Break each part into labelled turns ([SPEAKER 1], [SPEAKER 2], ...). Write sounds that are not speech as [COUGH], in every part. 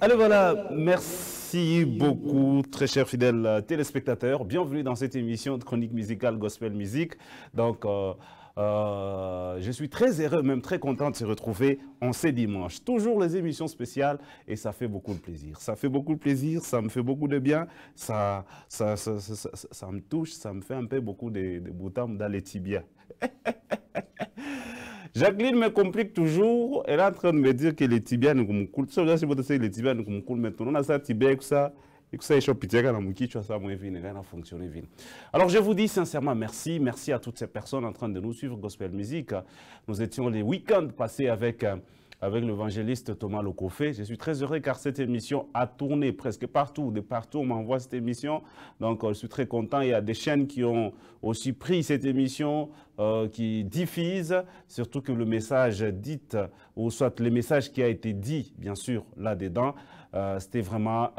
[SPEAKER 1] Allez voilà, merci beaucoup très chers fidèles euh, téléspectateurs. Bienvenue dans cette émission de chronique musicale Gospel Music. Donc euh, euh, je suis très heureux, même très content de se retrouver en ces dimanches. Toujours les émissions spéciales et ça fait beaucoup de plaisir. Ça fait beaucoup de plaisir, ça me fait beaucoup de bien, ça, ça, me touche, ça me fait un peu beaucoup de, de boutons dans les tibias. [LAUGHS] Jacqueline me complique toujours. Elle est en train de me dire que les tibias ne kumukulu. si vous bote sio les tibias ne kumukulu maintenant. On a ça tibia et ça. Et ça échoppe pitié quand on quitte ça moins vite, rien à fonctionner Alors je vous dis sincèrement merci, merci à toutes ces personnes en train de nous suivre Gospel Music. Nous étions les week-ends passés avec euh, avec l'évangéliste Thomas Lecoffé. Je suis très heureux car cette émission a tourné presque partout. De partout, on m'envoie cette émission. Donc, euh, je suis très content. Il y a des chaînes qui ont aussi pris cette émission, euh, qui diffusent, surtout que le message dit, ou soit le message qui a été dit, bien sûr, là-dedans, euh, c'était vraiment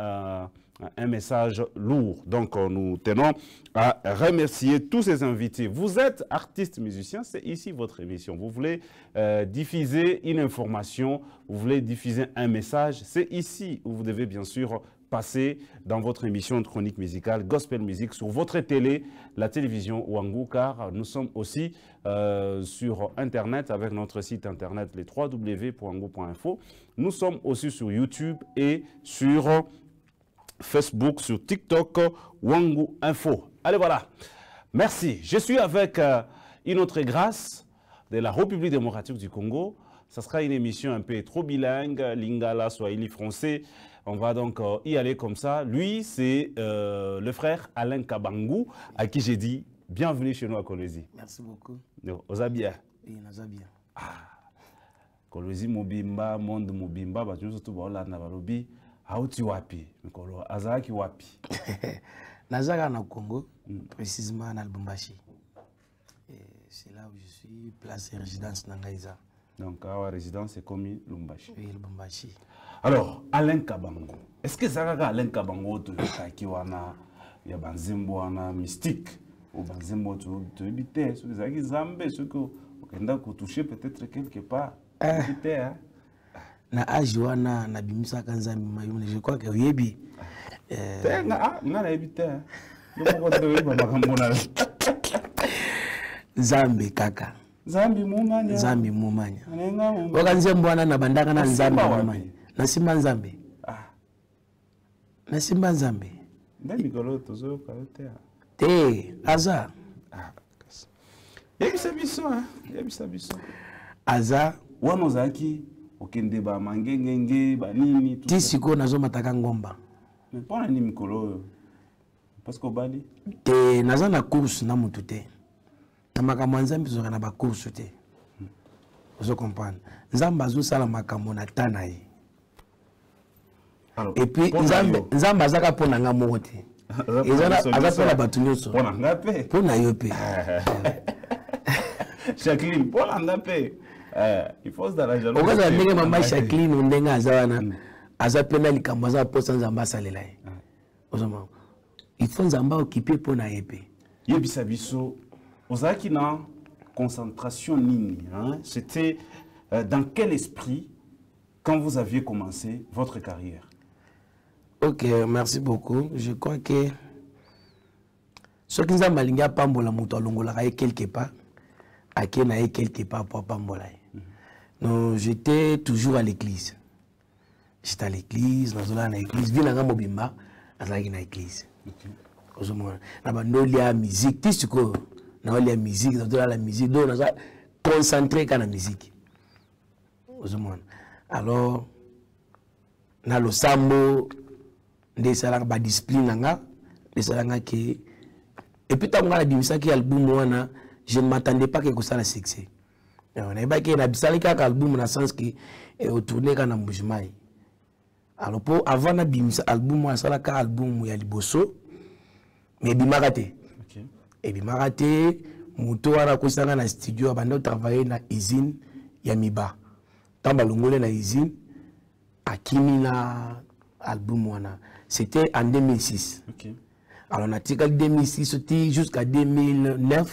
[SPEAKER 1] un message lourd. Donc, euh, nous tenons à remercier tous ces invités. Vous êtes artiste musicien, c'est ici votre émission. Vous voulez euh, diffuser une information, vous voulez diffuser un message, c'est ici où vous devez bien sûr passer dans votre émission de chronique musicale, Gospel Music, sur votre télé, la télévision Wangu, car nous sommes aussi euh, sur Internet avec notre site Internet, les www.wangu.info. Nous sommes aussi sur YouTube et sur Facebook, sur TikTok, Wangu Info. Allez, voilà. Merci. Je suis avec euh, une autre grâce de la République démocratique du Congo. Ce sera une émission un peu trop bilingue, lingala, swahili, français. On va donc euh, y aller comme ça. Lui, c'est euh, le frère Alain Kabangu, à qui j'ai dit bienvenue chez nous à Kolwezi.
[SPEAKER 2] Merci beaucoup. Ozabia. Oui, Ah.
[SPEAKER 1] Mobimba, Monde Mobimba, que nous tout, na, hauti wapi mikolo azalaki wapi [LAUGHS] nazalaka na congo mm. précisement na lubumbashi
[SPEAKER 2] c'est là où je suis place résidence na ngai eza
[SPEAKER 1] donc awa résidence ekomi lubumbashi oui, lubumbashi alors alain kabango est ce que eza kaka alain kabango oyo toyokaki wana ya banzembo wana mystique oyo banzembo oyo toyebi te soki ezalaki nzambe soki okenda kotouche peut-être quelque part eh. te
[SPEAKER 2] na age wana nabimisaka nzambe mayumuna je crois ke oyebi euh, te ah,
[SPEAKER 1] nga nayebi te yomokotoyeba
[SPEAKER 2] makambo na nzambe kaka nzambe momanya oka nzembo wana na bandaka na nzambe momanya nasimba nzambe ah. nasimba nzambe
[SPEAKER 1] nde mikolo tozoyoka yo te ah.
[SPEAKER 2] te aza
[SPEAKER 1] yebisa biso yebisa biso aza wana ozalaki okende bamangengenge banini
[SPEAKER 2] ti sikoyo nazomataka ngomba
[SPEAKER 1] mpo na nini mikolo oyo parceke obali
[SPEAKER 2] te naza na course na motu te na makambo ya nzambe tozwaka na bacourse te ozo comprendre nzambe azosala makambo na ta na ye epuis nzambe azaka mpo na nga moko te aza mpo na bato nyonso mpo na yo mpe [LAUGHS]
[SPEAKER 1] jacqueline mpo na nga mpe ça okozala ndenge mama jacqueline
[SPEAKER 2] ndenge aza wana aza mpena likambo aza mposa nzambe asalela ye ozoma ifo nzambe aokipe mpo na ye mpe yebisa biso ozalaki na concentration nini hein?
[SPEAKER 1] c'était euh, dans quel esprit quand vous aviez commencé votre carrière
[SPEAKER 2] ok merci beaucoup je crois que soki nzambe alingi apambola moto alongolaka ye quelque part qui na ye quelque part pour apambola ye non, j'étais toujours à l'église. J'étais à l'église, dans la église, là, en mobimba, à la église. Na bandolia musique, tu sais quoi? Na bandolia musique, dans la musique, donc ça, concentré quand la musique. Alors, na losambo, des salanga ba discipline nanga, des salanga qui et puis tant qu'on a dit ça qui album je ne m'attendais pas que ça la succès. Eh, nayebaki nabisali kaka albumu na sens ke otourne kaka na mbujima mal. alors pour avant nabimisa albumu oyo asalaka albumu ya liboso ma et te ebimaka te moto wana dans na studio abandi travailler na usine ya miba ntango balongole na usine akimi na album wana c'était en 2006 okay. alors natikali 2006 oti jusqu'à 2009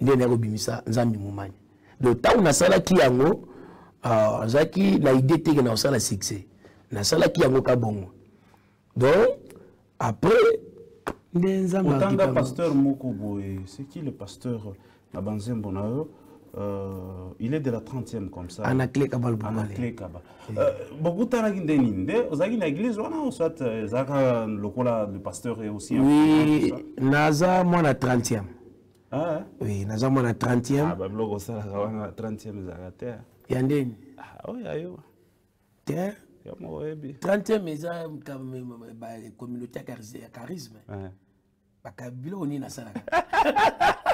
[SPEAKER 2] nde nayakobimisa nzambe momani donc ntango nasalaki yango uh, azalaki na idée teke na kosala succès nasalaki yango ka bongo donc après nde nzambe otanga pasteur
[SPEAKER 1] moko boye eh, soki le pasteur na banzembo na yo Euh, il est de la 30e comme ça. Anacle Kabal Anacle Kabal. Eh. Euh, Beaucoup tanaki nde nini nde ozaki na église wana ou soit euh, zaka lokola le pasteur et aussi. Oui,
[SPEAKER 2] naza mwana 30e.
[SPEAKER 1] Ah, eh? oui,
[SPEAKER 2] naza en 30e.
[SPEAKER 1] Ah, babiloko osalaka en 30e
[SPEAKER 2] ezalaka te. Ya ndeni? Ah, oyo oh, ayo. Te? Ya moko oyebi. 30e eza communauté ya charisme. Baka biloko nini nasalaka? [LAUGHS]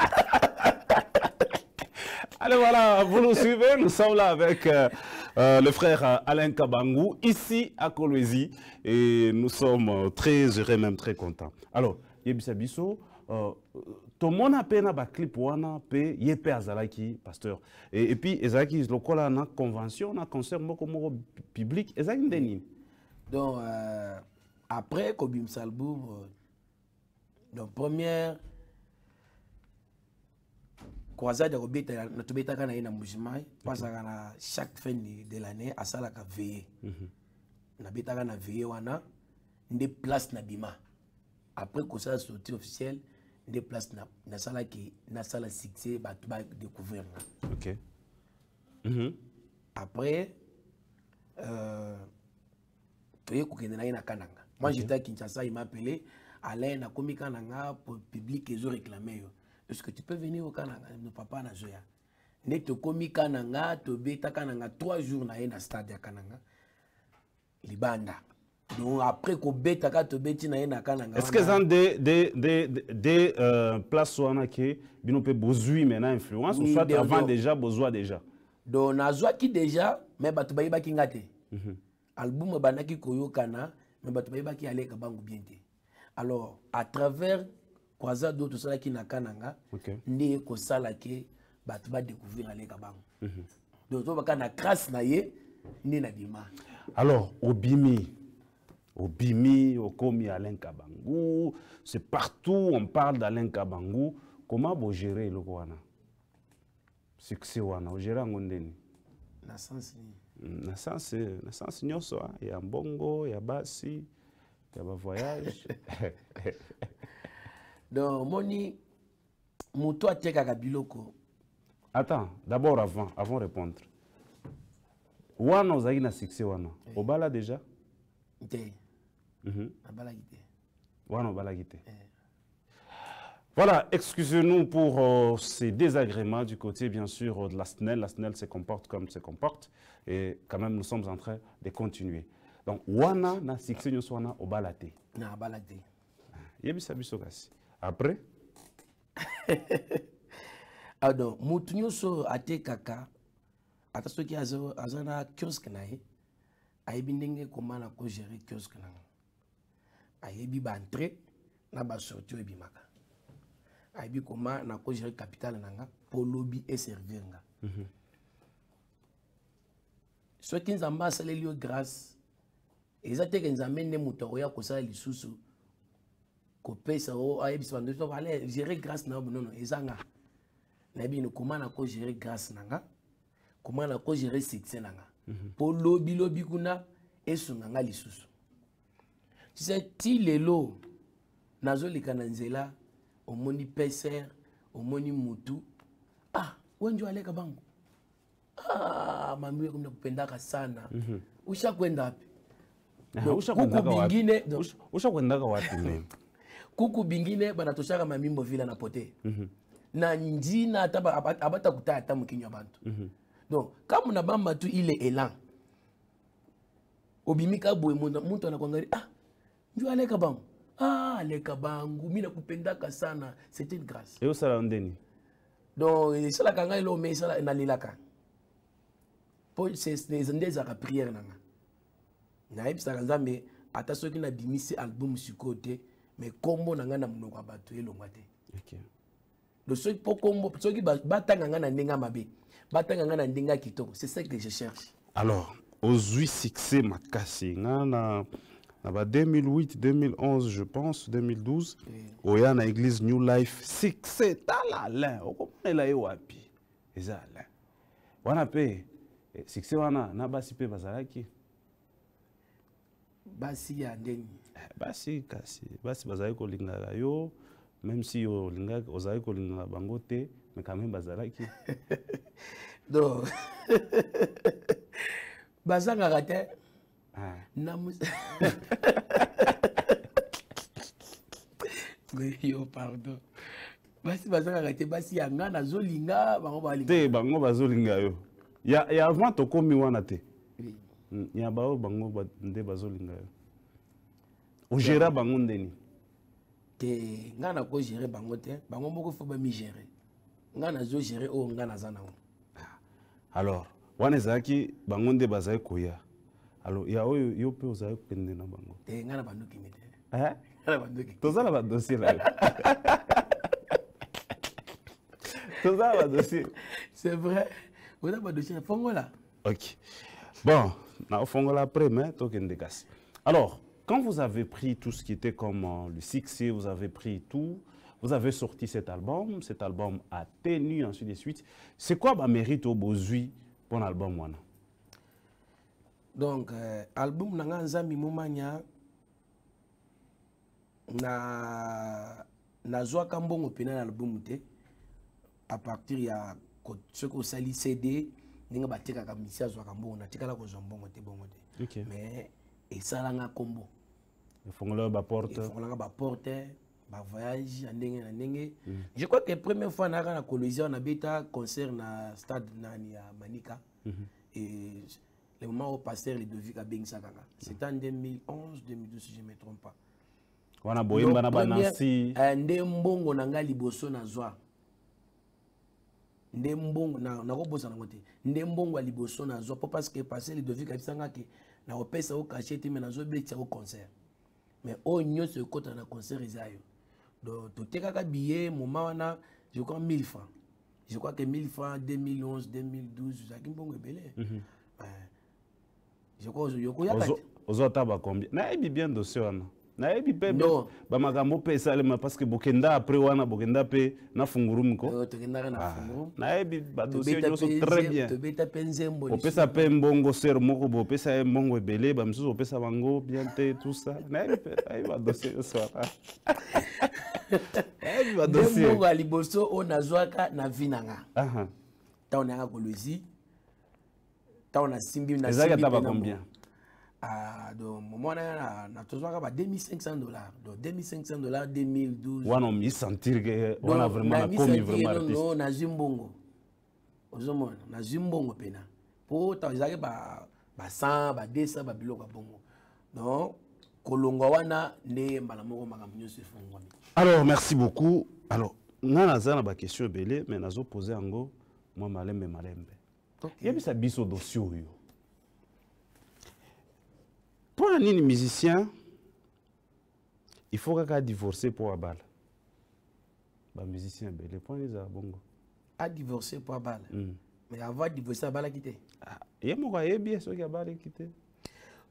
[SPEAKER 2] Allez voilà, vous nous
[SPEAKER 1] suivez, nous sommes là avec euh, euh, le frère euh, Alain Kabangou, ici à Kolwezi, et nous sommes très heureux, même très contents. Alors, Yebisabiso, euh, tomona pe na clip wana pe ye mpe azalaki pasteur et, et puis ezalaki lokola na convention na concert moko moko public. ezalaki nde nini donc
[SPEAKER 2] euh, après Kobim libumu euh, donc première croisade ya kobeta tobetaka na ye na mbujimayi po azalaka na chaque fin de l'année asalaka veye mm -hmm. nabetaka na veye wana nde place na bima après kosala sortie officiel nde place nasalaki nasala succès ba badécouvrir nga
[SPEAKER 1] ok mm -hmm.
[SPEAKER 2] après euh, es kokende na ina na kananga moi okay. j'étais à kinshasa il appelé. alain nakomi kananga pour public je yo est ce que tu peux venir au okananga papa ne te tokomi kananga tobeta kananga trois jours na ina na stade ya kananga libanda donc après kobetaka tobeti na ye hein, euh, na kana nga estce eza
[SPEAKER 1] nde de, de, de euh, place wana ke bino mpe bozwi maintenant influence oui, soit avant do. déjà besoin déjà
[SPEAKER 2] donc qui déjà me bato bayebaki nga te mm -hmm. album mais koyokana me bato bayebaki aleka bango bien te alors à travers croisade cela qui na kana nga Ok. okay. nde kosala ke bato badécouvrir aleka bango
[SPEAKER 1] mm -hmm.
[SPEAKER 2] donc tobaka na crasse na ye na nabima
[SPEAKER 1] alors obimi au Bimi, au Komi, Alain Kabangou. C'est partout on parle d'Alain Kabangou. Comment vous gérez le Kouana Succès Wana, vous gérez Ngondeni Na sens Na hmm, sens, na euh, sens hein. il y a Mbongo, il y a Bassi, il y a voyage. Donc, [LAUGHS] Moni, Moutou a biloko. Attends, d'abord avant, avant de répondre. Wana, vous avez un succès Wana. Obala déjà? Mhm. Eh. Voilà, excusez-nous pour euh, ces désagréments du côté, bien sûr, de la SNEL. La SNEL se comporte comme se comporte. Et quand même, nous sommes en train de continuer. Donc, wana na
[SPEAKER 2] sikse nyonso au obalate. Na obalate. Ah, Yebisa biso kasi. Après Alors, mutu nyonso ate kaka ata soki aza na kiosque na ye ayebi ndenge komana ko gérer kiosque na ayebi baentré na basorti oyo ebimaka ayebi koma nakozere capitale na nga mpo lobi eservir nga mm -hmm. soki nzambe asaleli yo grâce eza teke nzambe nde moto akoya kosala lisusu kopesa o ayebisa bandoto ale gérer grâce na yo bonono eza nga nayebi no koma nakozere grâce na nga koma nakozere succès na nga mpo mhm. lobi lobi kuna esunga nga lisusu ti lelo nazolika na nzela omoni peser omoni mutu ah wenjo aleka bango ah, mami wekumna kupendaka sana mm -hmm. ushakwenda wapi kuku bingine
[SPEAKER 1] ushakwendaka wapi
[SPEAKER 2] [LAUGHS] kuku bingine banatoshaka mamimbo vile na pote mm -hmm. na njina hata abatakuta ata mukinywa bantu mm -hmm. donc kama unabamba tu ile elan obimika boye mutu anakuangalia ah ndio aleka bango ah, aleka bango mina kupendaka sana c'était une grâce
[SPEAKER 1] eyosala ndeni
[SPEAKER 2] donc esalaka ngai lo me esala nalelaka mpo nde ezalaka priere na nga nayebisaka nzambe ata soki nabimisi album sikoyo te mais kombo na ngai na monoko ya bato elongwa te okay. soki mpo kombo soki batanga ngai na ndenge ya mabe batanga ngai na ndenge ya kitoko c'est ça que je cherche
[SPEAKER 1] alors ozwi succès makasi ngai na na ba 2008 2011 je pense 2012 oya na église new life succès tala alain okomonela ye wapi eza alain wana mpe eh, succès wana na basi mpe bazalaki basi ya ndeni eh, basi kasi basi bazalaki kolingaka yo même si yo olingaka ozalaki kolingaka bango te me quand même bazalaki [LAUGHS] don
[SPEAKER 2] [LAUGHS] bazangaka te Ah. [LAUGHS] yo pardon basi bazalaka te basi ya nga nazolinga bango balingate
[SPEAKER 1] bango bazolinga yo ya, ya avant tokómi wana te oui. Hmm, ya baoyo bango ba, nde bazolinga yo ogéra bango ndeni
[SPEAKER 2] te nga nakozere bango te bango moko fo bamigere nga nazogere oyo nga naza nango ah.
[SPEAKER 1] alors wana ezalaki bango nde bazali koya Alors, il y alo ya oyo yo mpe ozali kokende na bango
[SPEAKER 2] eh, te de eh? na bandoki mete toza na dossier. Tu yo [LAUGHS] toza un dossier. c'est vrai dossier. badossier fongola
[SPEAKER 1] ok bon naofongola après mais tokende kasi alors quand vous avez pris tout ce qui était comme euh, le succès vous avez pris tout vous avez sorti cet album cet album a tenu ensuite de suite c'est quoi bamérite obozwi mpo pour album wana
[SPEAKER 2] donc euh, album na nga nzambi momanya na nazwaka mbongo mpena na album te à partir ya soki osali cd ndenge batekaka misi azwaka mbongo natikala kozwa mbongo te bongo te okay. mais esalanga kombo efungolaka baporte efungolaka baporte bavoyage ya ndenge na ndenge mm. je crois que première fois nayaka na colosia nabeta concert na stade nani ya manika mm -hmm. et le moment où pasteur Ludovic a béni Sakanga. C'était en 2011, 2012, si je ne me trompe pas. wana boyemba na banansi euh, nde mbongo na ngai liboso nazwa nde mbongo nakobosa nango te nde mbongo ya liboso nazwa mpo parce que pasteur ludovic abisanga ke nakopesa yo kashe te me nazobelekisa yo concert mais oyo nyonso ekotana na concert eza yo donc totekaka billet moma wana je crois 1000 francs je crois que 1000 francs 2011 2012 ozalaki mbongo ebele
[SPEAKER 1] mm -hmm. ozotaba combien nayebi bien dossier wana nayebi mpe no. bamakambo mpe esalema parceke bokenda apres wana bokenda mpe na fungurumiko ah,
[SPEAKER 2] nayebi badossier nyonso très bienopesa
[SPEAKER 1] mpe mbongo ser moko bopesa ye mbongo ebele bamisusu opesa bango bien te tout ça nayebi badossier nyonso wana nayebi badossierbongo [LAUGHS]
[SPEAKER 2] ya liboso oyo nazwaka na vi na nga ntango na yanga kolwezi ntango nasimbi ezalaki ata bacombien ah, do momo wana natozwaka ba 2500 dollars, donc 2500 dollars 2012 wana
[SPEAKER 1] que on wana vraiment nakomi vraiment artiste
[SPEAKER 2] nazwi mbongo ozomona nazwi mbongo mpena mpo ta ezalaki ba 100 ba 200 babiloko ya bongo donc Kolongo wana ne mbala moko makambo nyonso
[SPEAKER 1] alors merci beaucoup alors nga naza ba question belé mais nazopose yango mwa malembe malembe yebisa biso dossier oyo mpona nini musicien il faut kaka adivorce mpo abala bamusicien ebele mpona nini ezala bongo
[SPEAKER 2] adivorce mpo abala hmm. mais avant adivorce abalaki te ah, ye moko ayebi ye soki abalaki te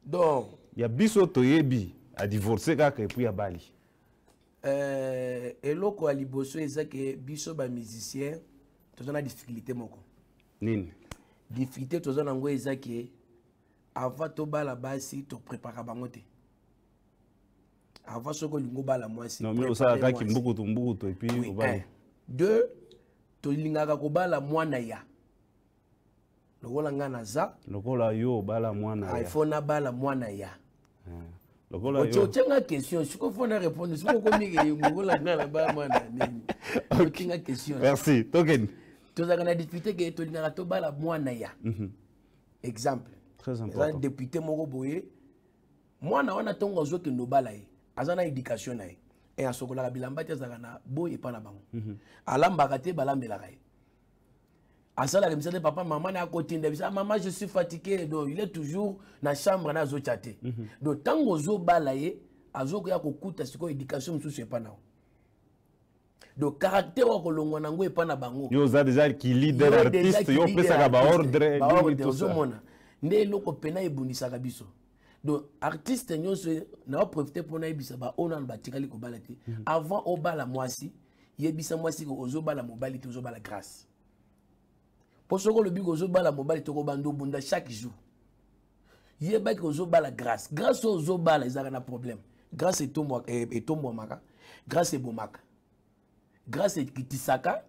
[SPEAKER 1] donc ya biso toyebi adivorce kaka epui abali
[SPEAKER 2] euh, eloko ya liboso eza ke biso bamusicien toza na difficulté moko nini difficulté toza nango eza ke avant tobala basi toprépara bango te avant soki olingi obala mwasiosakaki mbukutu
[SPEAKER 1] mbukutu epuis eh.
[SPEAKER 2] deux tolingaka kobala mwana ya lokola ngai naza
[SPEAKER 1] lokola yo
[SPEAKER 2] obala mwana ya ifo nabala mwana ya
[SPEAKER 1] eh,
[SPEAKER 2] otyenga question siko fo na répondre siko okomi lokola ngai nabala mwana ya nini [LAUGHS] otyenga question merci tokende tozalaka na difficulté ke tolingaka tobala mwana ya mhm. exemple eza député moko boye mwana wana ntongo azokende obala ye aza na éducation na ye e asokolaka bilamba te azalaka na boye epa na bango mhm. alambaka te balambelaka ye asalaka misala papa mama na akotinda biso ah, mama je suis fatigué donc il est toujours na chambre na azotya te mhm. donc ntango ozobala ye azokoya kokuta sikoyo éducation mosusu epa na yo donc caractère okolongwa nango epai na bango
[SPEAKER 1] yo oza déjà ki leader artiste yo opesaka baordre ozomona
[SPEAKER 2] nde eloko mpena ebundisaka biso donc artiste nyonso naoprofite mpo nayebisa baoyo nano batikali kobala te mm. avant obala mwasi yebisa mwasi ke ozobala mobali te ozobala grâce mpo soki olobi ke ozobala mobali te okobanda obunda chaque jour yebaki ozobala grâce grâce oyo ozobala ezalaka na problème grâce e, etombwamaka grâce ebomaka grâce ekitisaka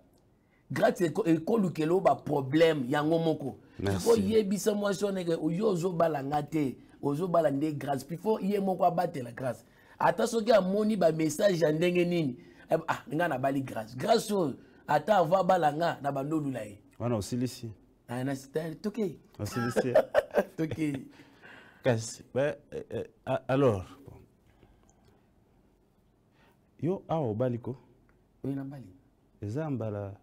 [SPEAKER 2] grâce ekolukela oyo baproblème yango moko siko yebisa mwasi wana eke oyo ozobalanga te ozobala nde grâce pifo ye moko abatela grâce ata soki amoni bamessage ya ndenge nini eh, ah nga nabali grâce grâce oyo ata avo abalanga na bandolula ye
[SPEAKER 1] wana osilisi ah, eh, tokei osilisi [LAUGHS] tokei kasi eh, alors yo awa obali ko oyina mbali eza mbala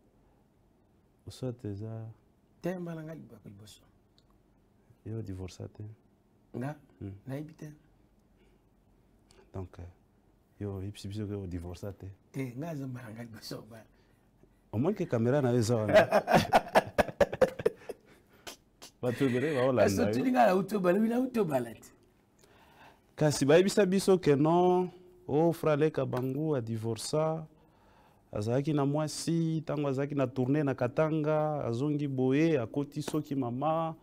[SPEAKER 1] soit eza
[SPEAKER 2] te mbala nga libaka liboso
[SPEAKER 1] yo divorca te nga hmm. nayebi te donc yo oyebisi biso ke odivorca te
[SPEAKER 2] te nga eza mbala nga liboso
[SPEAKER 1] omoni ke kamera na yo eza wana [LAUGHS] bato ebele baolandaotulinga
[SPEAKER 2] na utobala wina utobala te
[SPEAKER 1] kasi bayebisa biso ke non o frale kabangu adivorca azalaki na mwasi ntango azalaki na tourne na katanga azongi boye akoti soki mama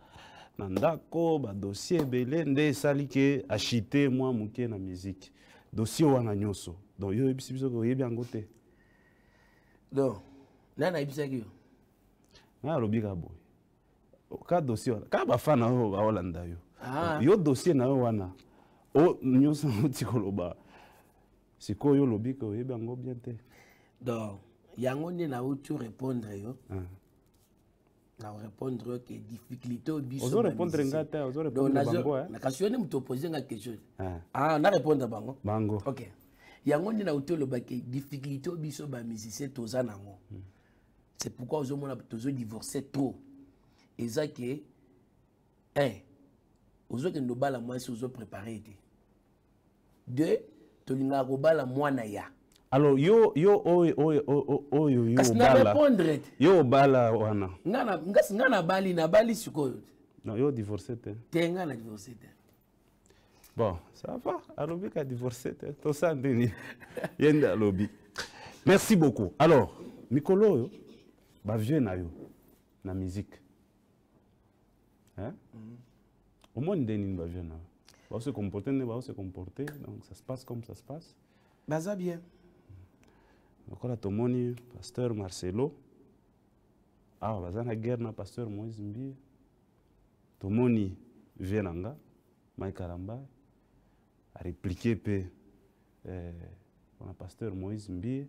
[SPEAKER 1] na ndako badossier ebele nde esali ke ashite mwa moke na miziki dossier wana nyonso donc yo oyebisi biso ke oyebi yango te don nani ayebisaki yo ngai alobi kaka boye ka dossier wana kaka bafana oyo baolanda yo ah. yo dossier na yo wana o nyonso [LAUGHS] oti koloba sikoyo olobi ke oyebi yango bien te
[SPEAKER 2] donc yango nde nauti ah. répondre yo ah. ah, narépondre yo répondre difficulté oyo bisonakasi yo vais moto chose nga question narépondre bango bango ok où tu répondre difficulté biso toza hmm. c'est pourquoi ozomona divorcé trop ça, que un moitié deux à ya
[SPEAKER 1] alors yo yo yo, yo, yo, yo obala yo bala wana
[SPEAKER 2] nga yo, n'a sikoyo te
[SPEAKER 1] non yo divorcé te yo nga na bon ça va alobi a divorcé te tosa ça, ye nde alobi merci beaucoup alors mikolo bah bavieux na yo na musique hein? mm -hmm. omoni bah nini bavieux na se comporter, ne va se comporter. donc ça se passe comme ça se passe baza bien lokola tomoni paster marcelo awa baza na guerre na paster moïse mbie tomoni vie na nga mai kalambai areplike mpe mpona eh, paster moïse mbie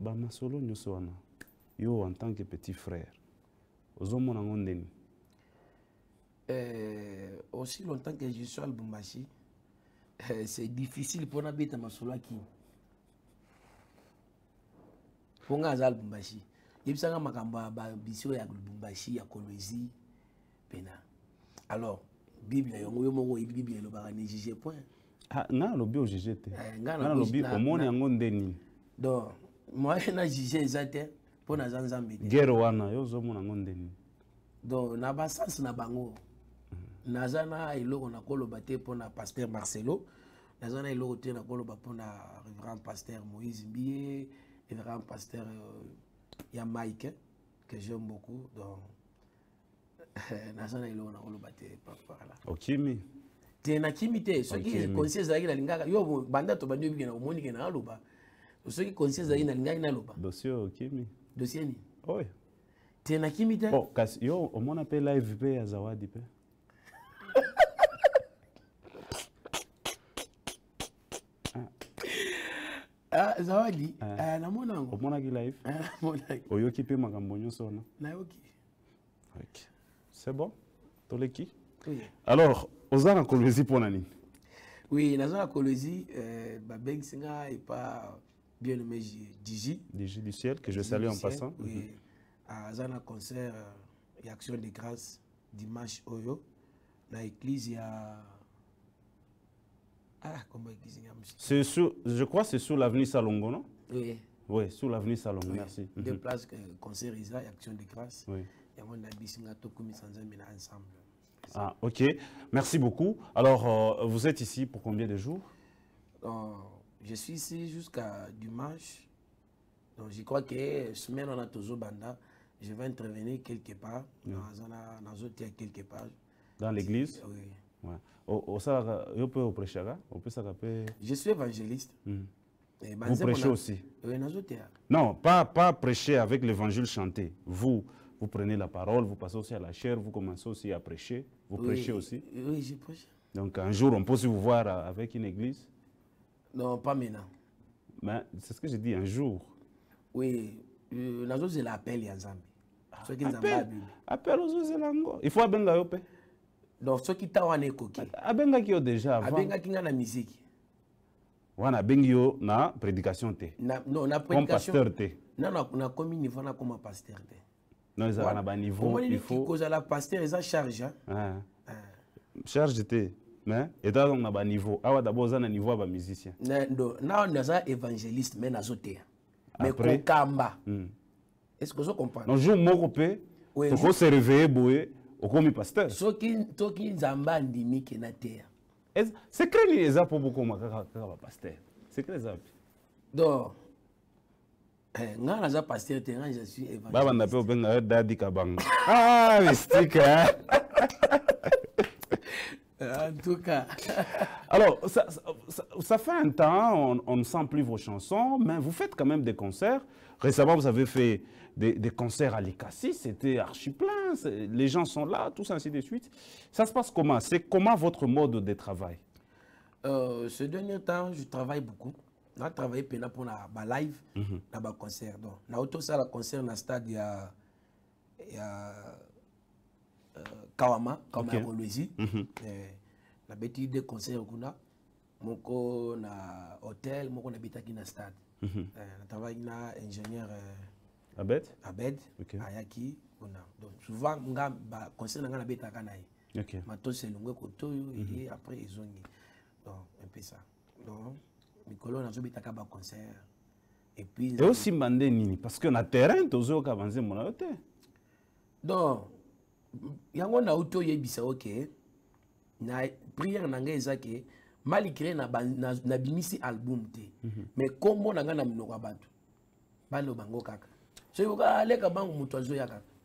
[SPEAKER 1] bamasolo nyonso wana yo en tant que petit frère ozomona yango ndeni
[SPEAKER 2] euh, aussi longtemps que je suis albumbashi euh, c'est difficile mpona beta masolo akini mpo nga aza lubumbashi yebisanga makambo ya bambisio ya lubumbashi ya kolwezi mpena alors bible yango yo moko oyebi bible elobaka ne juge point
[SPEAKER 1] ah, eh, nga nalobi ojuge te nga nalobi omoni yango nde nini
[SPEAKER 2] donc moye [LAUGHS] na juge eza te mpo naza nzambe
[SPEAKER 1] te guerre wana yo ozomona yango nde nini
[SPEAKER 2] donc na basanse na bango naza na eloko na koloba te mpona paster marcelo naza na eloko te na koloba mpona reverend paster moïse mbie era un pasteur euh, ya Mike que j'aime beaucoup donc naza na eloko nakoloba te parla okimi te nakimi te soki conscience ezalaki nalingaka yo banda tobandi obike na omoni ke naloba soki conscience ezalaki nalingaki naloba dossier okimi dossier nini oyo te nakimi te kasi yo omona mpe
[SPEAKER 1] live mpe ya zawadi mpe
[SPEAKER 2] Ah, zawadi ah. Eh. Eh, namonango
[SPEAKER 1] omonaki live eh, [LAUGHS] oyoki mpe makambo nyonso wana nayoki ok
[SPEAKER 2] c'est bon toleki oui.
[SPEAKER 1] alors oza na colosie pona na nini
[SPEAKER 2] oui na zona colosie euh, singa e pa bien nommé digi
[SPEAKER 1] digi du ciel que je salue en passant oui. mm
[SPEAKER 2] -hmm. aza na concert réaction euh, action de grâce dimanche oyo na église ya ah,
[SPEAKER 1] c'est sous, je crois que c'est sur l'avenue Salongo, non Oui. Oui, sous l'avenue Salongo, merci. Deux mhm.
[SPEAKER 2] places, euh, et Action de grâce. Oui. Et on a Bissinga Tokumi Sanzamina ensemble.
[SPEAKER 1] Ah, ok. Merci beaucoup. Alors, euh, vous êtes ici pour combien
[SPEAKER 2] de jours Je suis ici jusqu'à dimanche. Donc, je crois que semaine, on a toujours Banda. Je vais intervenir quelque part, Dans, dans, dans, dans, quelque part.
[SPEAKER 1] Dans l'église Oui. Je suis évangéliste. Hmm. vous bah, prêchez aussi Non, pas, pas prêcher avec l'évangile chanté. Vous, vous prenez la parole, vous passez aussi à la chair, vous commencez aussi à prêcher. Vous prêchez aussi Oui, je prêche. Donc un jour, on peut aussi vous voir euh, avec
[SPEAKER 2] une église Non, pas maintenant. Mais c'est ce que j'ai dit, un jour. Oui, euh, appelle Yanzambi. appelle appel Il faut bien la donc soki ta wana ekoki abengaki yo déjà avant abengaki nga na
[SPEAKER 1] miziki wana abengi yo na prédication te
[SPEAKER 2] na, no, na prédicationpasteur te nakomi na niveau nakoma paster te
[SPEAKER 1] non ezalaka na baniveau kozala
[SPEAKER 2] paster eza charge ah.
[SPEAKER 1] Ah. charge te mais eza donc na baniveau awa d'abord oza na niveau ya bamusicien
[SPEAKER 2] na naza évangéliste mais nazoteya mais kokamba mm. est ce que ozo comprendre no jour moko mpe tokose réveille boye okomi paster soki soki nzambe andimi na te secret nini eza mpo bokoma kaka pasteur secret eza pi donc eh, nga naza paster te nga je suis évangéliste babanda
[SPEAKER 1] na obenga yo dadi kabango [LAUGHS] ah mystique hein? [LAUGHS] eh,
[SPEAKER 2] En tout cas. [LAUGHS] Alors,
[SPEAKER 1] ça, fait un temps, hein, on, on, ne sent plus vos chansons, mais vous faites quand même des concerts. Récemment, vous avez fait des, concerts à l'Ikassi, c'était archi plein. Hein, les gens sont là, tout ça, ainsi de suite. Ça se passe comment C'est comment votre mode de travail
[SPEAKER 2] euh, Ce dernier temps, je travaille beaucoup. Je travaille pendant pour la, live, mm -hmm. concert. Donc, na auto ça la concert na stade il y a, euh, Kawama, comme okay. Rolozi. Mm -hmm. Eh, bêtise na de concert kuna un hôtel, moko na un na stade. Je mhm. eh, na travaille na ingénieur euh, Abed Abed Ayaki mpona donc souvent nga baconseil na nga nabetaka na ye matosi elongwe kotoyo mhm. eye après ezongi donc mpesa donc mikolo nazobetaka baconseil
[SPEAKER 1] epuis eosimba nde nini parce que na terrain tozoyoka banzembo na yo te
[SPEAKER 2] donc yango nauti oyebisa oke na priere na ngai eza ke malgré nabimisi album te mhm. mais kombo na ngai na minoko ya bato balobango kaka soki kokaleka bango moto azoya kaka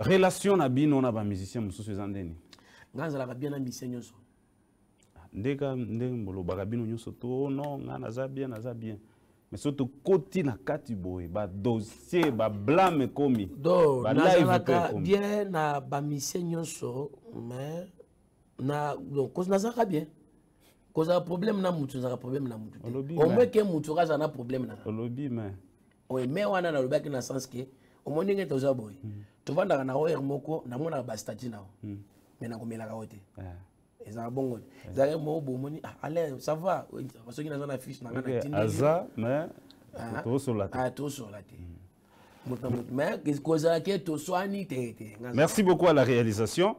[SPEAKER 1] relation na bino na bamusicien mosusu eza ndeni
[SPEAKER 2] ngai nazalaka bien na musicien nyonso ah,
[SPEAKER 1] ndeka ndenge bolobaka bino nyonso to oh, non ngai naza bien naza bien mais so tokoti na kati boye badossier bablame ekomi do nazalaka bien
[SPEAKER 2] na bamusicien nyonso mais na donc nazalaka bien kozala problème na mutu nazalaka problème na mutu te au moins ke mutu okozala na problème na olobi mais oye mais wana nalobaki na sens ke omoni ndenge toza boy. Hmm. tovandaka na oer moko namonaka bastati nao hmm. me nakomelaka yo te eh. ezalaka bongo te eh. ezalaka moko boye omoni ah, ale sava soki naza na fiche nanga natinaza
[SPEAKER 1] mais ah.
[SPEAKER 2] tozosola te ah, tozosola te hmm.
[SPEAKER 1] Merci beaucoup à la réalisation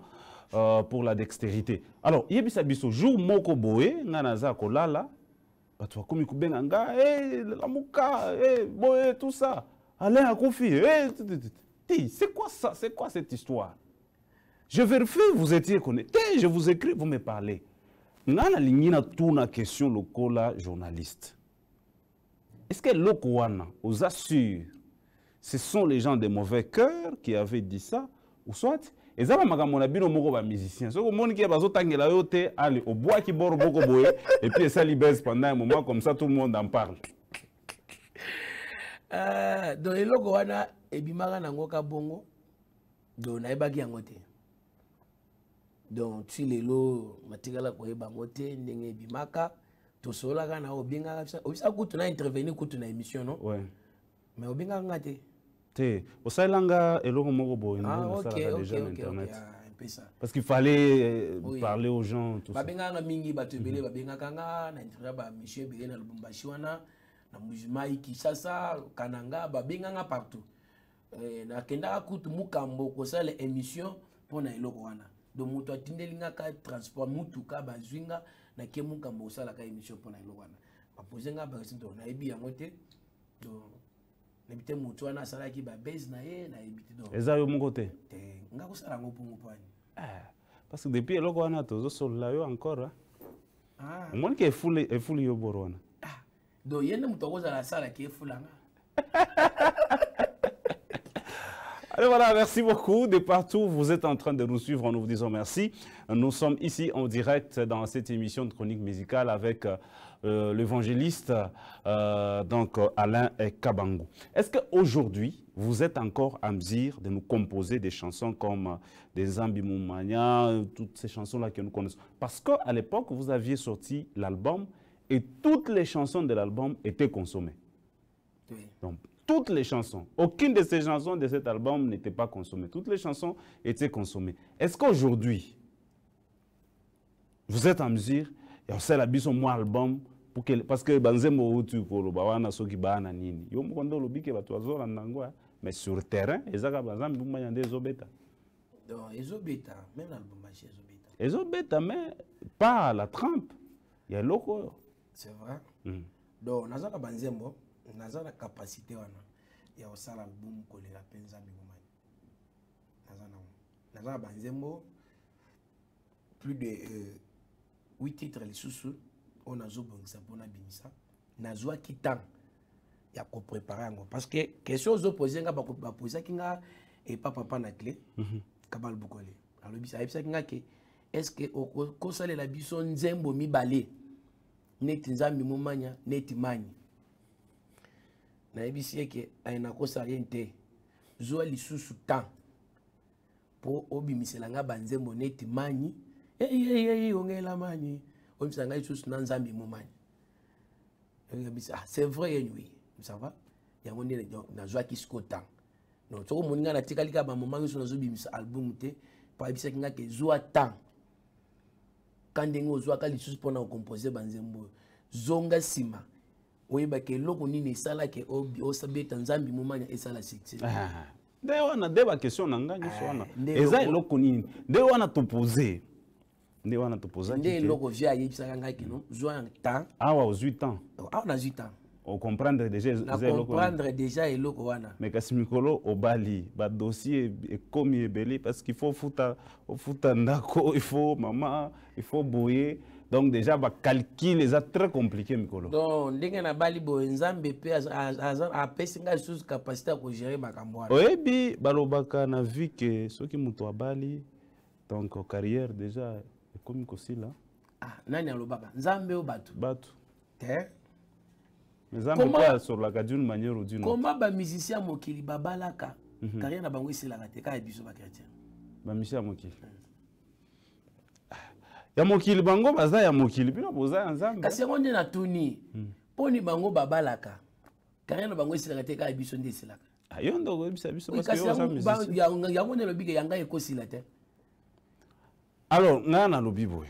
[SPEAKER 1] euh, pour la dextérité. Alors, yebisa biso jour moko boe, nga naza kolala bato bakomi kubenga, nga eh, lamuka eh, boe, tout ça Alain a confié. Eh, c'est quoi ça C'est quoi cette histoire Je vérifie, vous étiez connecté. Je vous écris, vous me parlez. Nana lingina tourne question lokola journaliste. Est-ce que Lokwana, aux assure, ce sont les gens de mauvais cœur qui avaient dit ça ou soit Et ezala makambo na bino moko bamusicien qui Monique ke bazotangela yo te bois qui boro beaucoup, boye puis ça libère pendant un moment comme ça tout le monde en parle
[SPEAKER 2] Eh, don eloko wana ebimaka nango ka bongo don nayebaki yango te don ti lelo natikala koyeba yango te ndenge ebimaka tosololaka na obengaka obisa kutu na intervenir kutu na émission no ouais. mais obengaka nga te
[SPEAKER 1] te osalelanga eloko moko boye ah, nasalaka déjà na internet ah, parce qu'il fallait euh, oui. parler aux gens babengaka mingi bato ebele mhm.
[SPEAKER 2] babengaka nga na internet bamichio ebele na lubumbashi wana na muzimai kinshasa kananga babenganga partout eh, nakendaka kutu mokambo kosala émission mpona eloko wana don moto atindelingaka transport mutuka bazwinga nake mokambo kosalaka émission mpona eloko wana bapozenga bakasi to nayebi yango te don nayebi te motu wana asalaki babase na ye nayebi te don
[SPEAKER 1] eza yo moko te
[SPEAKER 2] te nga kosala yango mpongo mpwani ah,
[SPEAKER 1] parce que depuis eloko wana tozosolola yo encore ah. omonike efuli yo bor wana
[SPEAKER 2] donc [LAUGHS]
[SPEAKER 1] Allez voilà, merci beaucoup. De partout, vous êtes en train de nous suivre, en nous vous disons merci. Nous sommes ici en direct dans cette émission de chronique musicale avec euh, l'évangéliste euh, donc Alain Kabangou. Est-ce qu'aujourd'hui, vous êtes encore à mesure de nous composer des chansons comme euh, des Zambi toutes ces chansons-là que nous connaissons Parce qu'à l'époque, vous aviez sorti l'album et toutes les chansons de l'album étaient consommées. Donc, toutes les chansons, aucune de ces chansons de cet album n'était pas consommée. Toutes les chansons étaient consommées. Est-ce qu'aujourd'hui, vous êtes en mesure, et on la bise au album, pour que, parce que banzemo outu le bawana soki bana nini yo mukondo lobike bato azola hein. mais sur le terrain ezaka bazambi bumanya nde ezobeta
[SPEAKER 2] donc ezobeta même l'album ezobeta
[SPEAKER 1] ezobeta mais pas à la trempe y a oyo c'est vrai mm.
[SPEAKER 2] donc naza na banzembo naza na capacité wana ya kosala album kolela mpe nzambe bomani naza nango naza na banzembo plus de euh, 8 titres lisusu oyo nazobongisa mpona bimisa nazwaki temps ya koprépare yango parce que question ozopose nga baposaki nga epa eh, papa na cle mhm. kabal bukole alobisa ayebisaki nga ke est ce que okosalela biso nzembo mibale neti nzambe momanya neti manyi nayebisi eke ayina kosala ye te zwa lisusu temps mpo obimisela nga banzembo neti manyi eyeyeye ongela manyi obimisela nga lisusu na nzambe momanya ah, c'est vrai yenyoye sava yango nde nazwaki siko temps no soki omoni nga natikali kaka bamoma nyonso nazobimisa album te po ayebisaki nga ke zwa temps ka ndenge ozwaka lisusu mpona kokompose banzembo oyo zonga nsima oyebaka eloko nini esalaki osabeta nzambe momanya esala succès ah, ah, ah. nde wana nde bakestion na ngai nyonso wana eza
[SPEAKER 1] eloko nini nde wana topose nde wana topozaki nde eloko
[SPEAKER 2] vie ayebisaka ngai kino zwa
[SPEAKER 1] temps awa ozwi temps awa nazwi temps comprendre déjà comprendre
[SPEAKER 2] déjà eloko wana
[SPEAKER 1] me kasi mikolo dossier badossier comme ebele parce qu'il faut ofuta ofuta ndako [LAUGHS] il faut mama il faut boye donc déjà les a très compliqué mikolo
[SPEAKER 2] donc ndenge bali boye nzambe pe apesi ngai sous capacité ya gérer makambo wana
[SPEAKER 1] oyebi balobaka na ceux qui soki à Bali, donc carrière déjà comme ko sila
[SPEAKER 2] ah, nani alobaka nzambe oyo batu bato te comment bamusicien ya mokili babalaka mhm. carrière na bango eselaka te kaka biso bachrétien
[SPEAKER 1] bamisio ya mokili hmm. ah, ya mokili bango baza ya mokili bino
[SPEAKER 2] boza ya nzambe kasi yango nde natuni hmm. mponi bango babalaka carrière na bango esilaka te kaka biso nde esilaka ah, yo nde okoyebisa biso yango nde elobike yanga ekosila te
[SPEAKER 1] alors ngai nalobi boye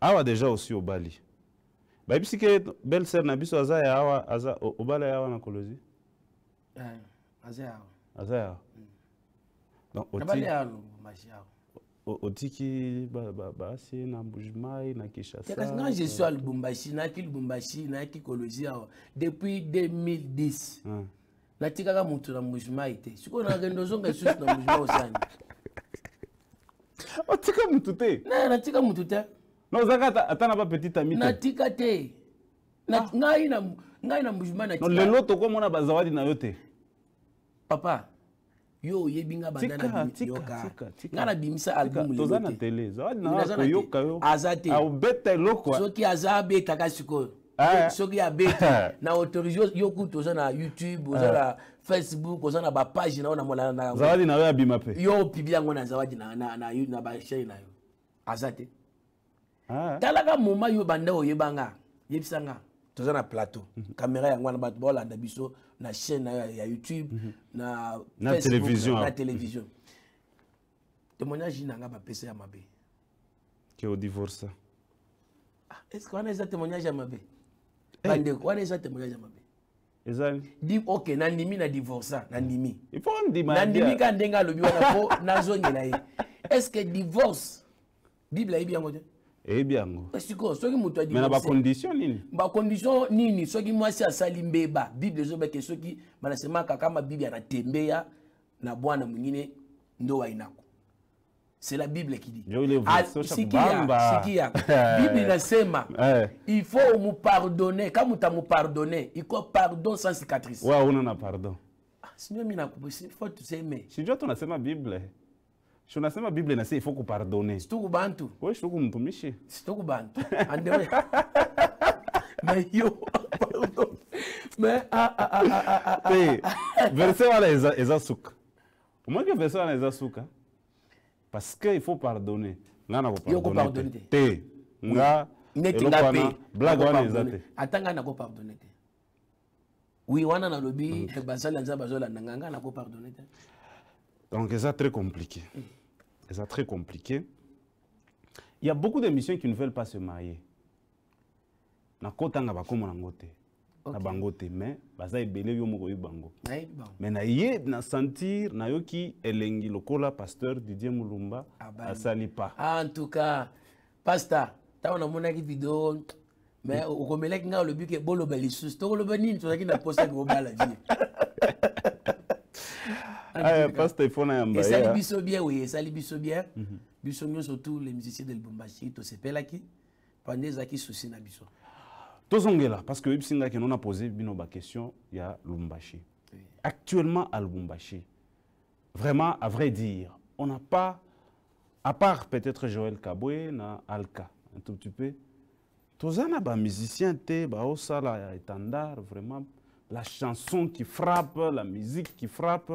[SPEAKER 1] awa déjà osi obali bayebisi ke belle sere na biso aza ya awa aza obala ya awa na kolozi
[SPEAKER 2] eh, aza ya awa hmm.
[SPEAKER 1] donc otiki baasi na mbujmai na kinshasanga je
[SPEAKER 2] suis à lubumbashi nayaki lubumbashi nayaki kolozi awa depuis 2010 ah. natikaka motu na mbujmai te sikoyo nakende ozonga lisusu na mbujmai osani [LAUGHS] otika motu te natika motu te nozaka ata na bapetit ami natika te ah. ngai na mouvement natika lelo tokomona
[SPEAKER 1] bazawadi na yo te
[SPEAKER 2] papa yo oyebi nga bandananga nabimisa albumtoza na tele zawadi na koyoka yo aza te aobeta eloko soki aza abetaka sikoyo ah. soki abeta [LAUGHS] na autorise yo kuta oza na youtube oza ah. na facebook oza na bapage na yo namonazawadi na yo abima mpe yo opibi yango na zawadi na bachaine na yo aza te Ah. talaka moma oyeba nde oyebanga yebisa nga toza na plateau kamera mhm. yango wana bato baolanda biso na chaîne na yo ya youtube mhm. na na télévision témoignage nanga bapesa ya mabe
[SPEAKER 1] ke odivorce
[SPEAKER 2] ah, estce wana eza témoignage ya mabe eh. bandeko wana eza témoignage ya mabe ezali ok nandimi na divorca nandimi nandimi ka ndenge alobi wana mpo nazongela ye estce que divorce bible ayebi yango te eyebi eh yango eh, sikoyo soki moto me na bacondition nini bacondition nini soki mwasi asali mbeba bible ezobake soki banasemaka kama bible anatembeya na bwana mwingine ndo wainako c'est la bible qui dit
[SPEAKER 1] ah, a bible [LAUGHS]
[SPEAKER 2] inasema eh. il faut umupardonner kama utamupardonner iko pardon sans cicatrice ouais,
[SPEAKER 1] unana pardon
[SPEAKER 2] ah, sinio mi nakubosifo tuseme sijua tunasema bible
[SPEAKER 1] sho nasema biblia nasi ifo kupardone situku bantu we situku mtumishi situku bantu andewe [LAUGHS] mayo pardon me a ah, a ah, a ah, a a te verse wana eza eza suka omweke verse wana eza suka parce que il faut pardonner nga nakopardonne te te nga neti nga pe blague wana eza te
[SPEAKER 2] ata nga nakopardonne te wi wana nalobi mm. basali ya nzambe azolanda nga nga nakopardonne te
[SPEAKER 1] donc eza très compliqué mm. C'est très compliqué. Il y a beaucoup de missions qui ne veulent pas se marier. Na kota nga bakomo na ngote. Na bangote mais bazai belé yo moko bango. Mais na yé na sentir na yoki ki elengi lokola pasteur Didier
[SPEAKER 2] Mulumba asali ah, bah, pas. Ah, en tout cas, pasteur, ta on a monaki vidéo mais okomelaki nga olobi ke boloba lisusu tokoloba nini na posa ke bobala
[SPEAKER 1] ah, ah, paste efona ya mbaya ah. esali biso
[SPEAKER 2] bien oyo esali biso bien biso nyonso tout les musiciens de lubumbashi tosepelaki pande ezalaki susi na biso
[SPEAKER 1] tozongela parce que ebisingaki yango question, il y a lubumbashi actuellement à lubumbashi vraiment à vrai dire on n'a pas à part peut-être joël kabwe na alka un tout petit peu toza musiciens, t'es te au ya étendard vraiment la chanson qui frappe, la musique qui frappe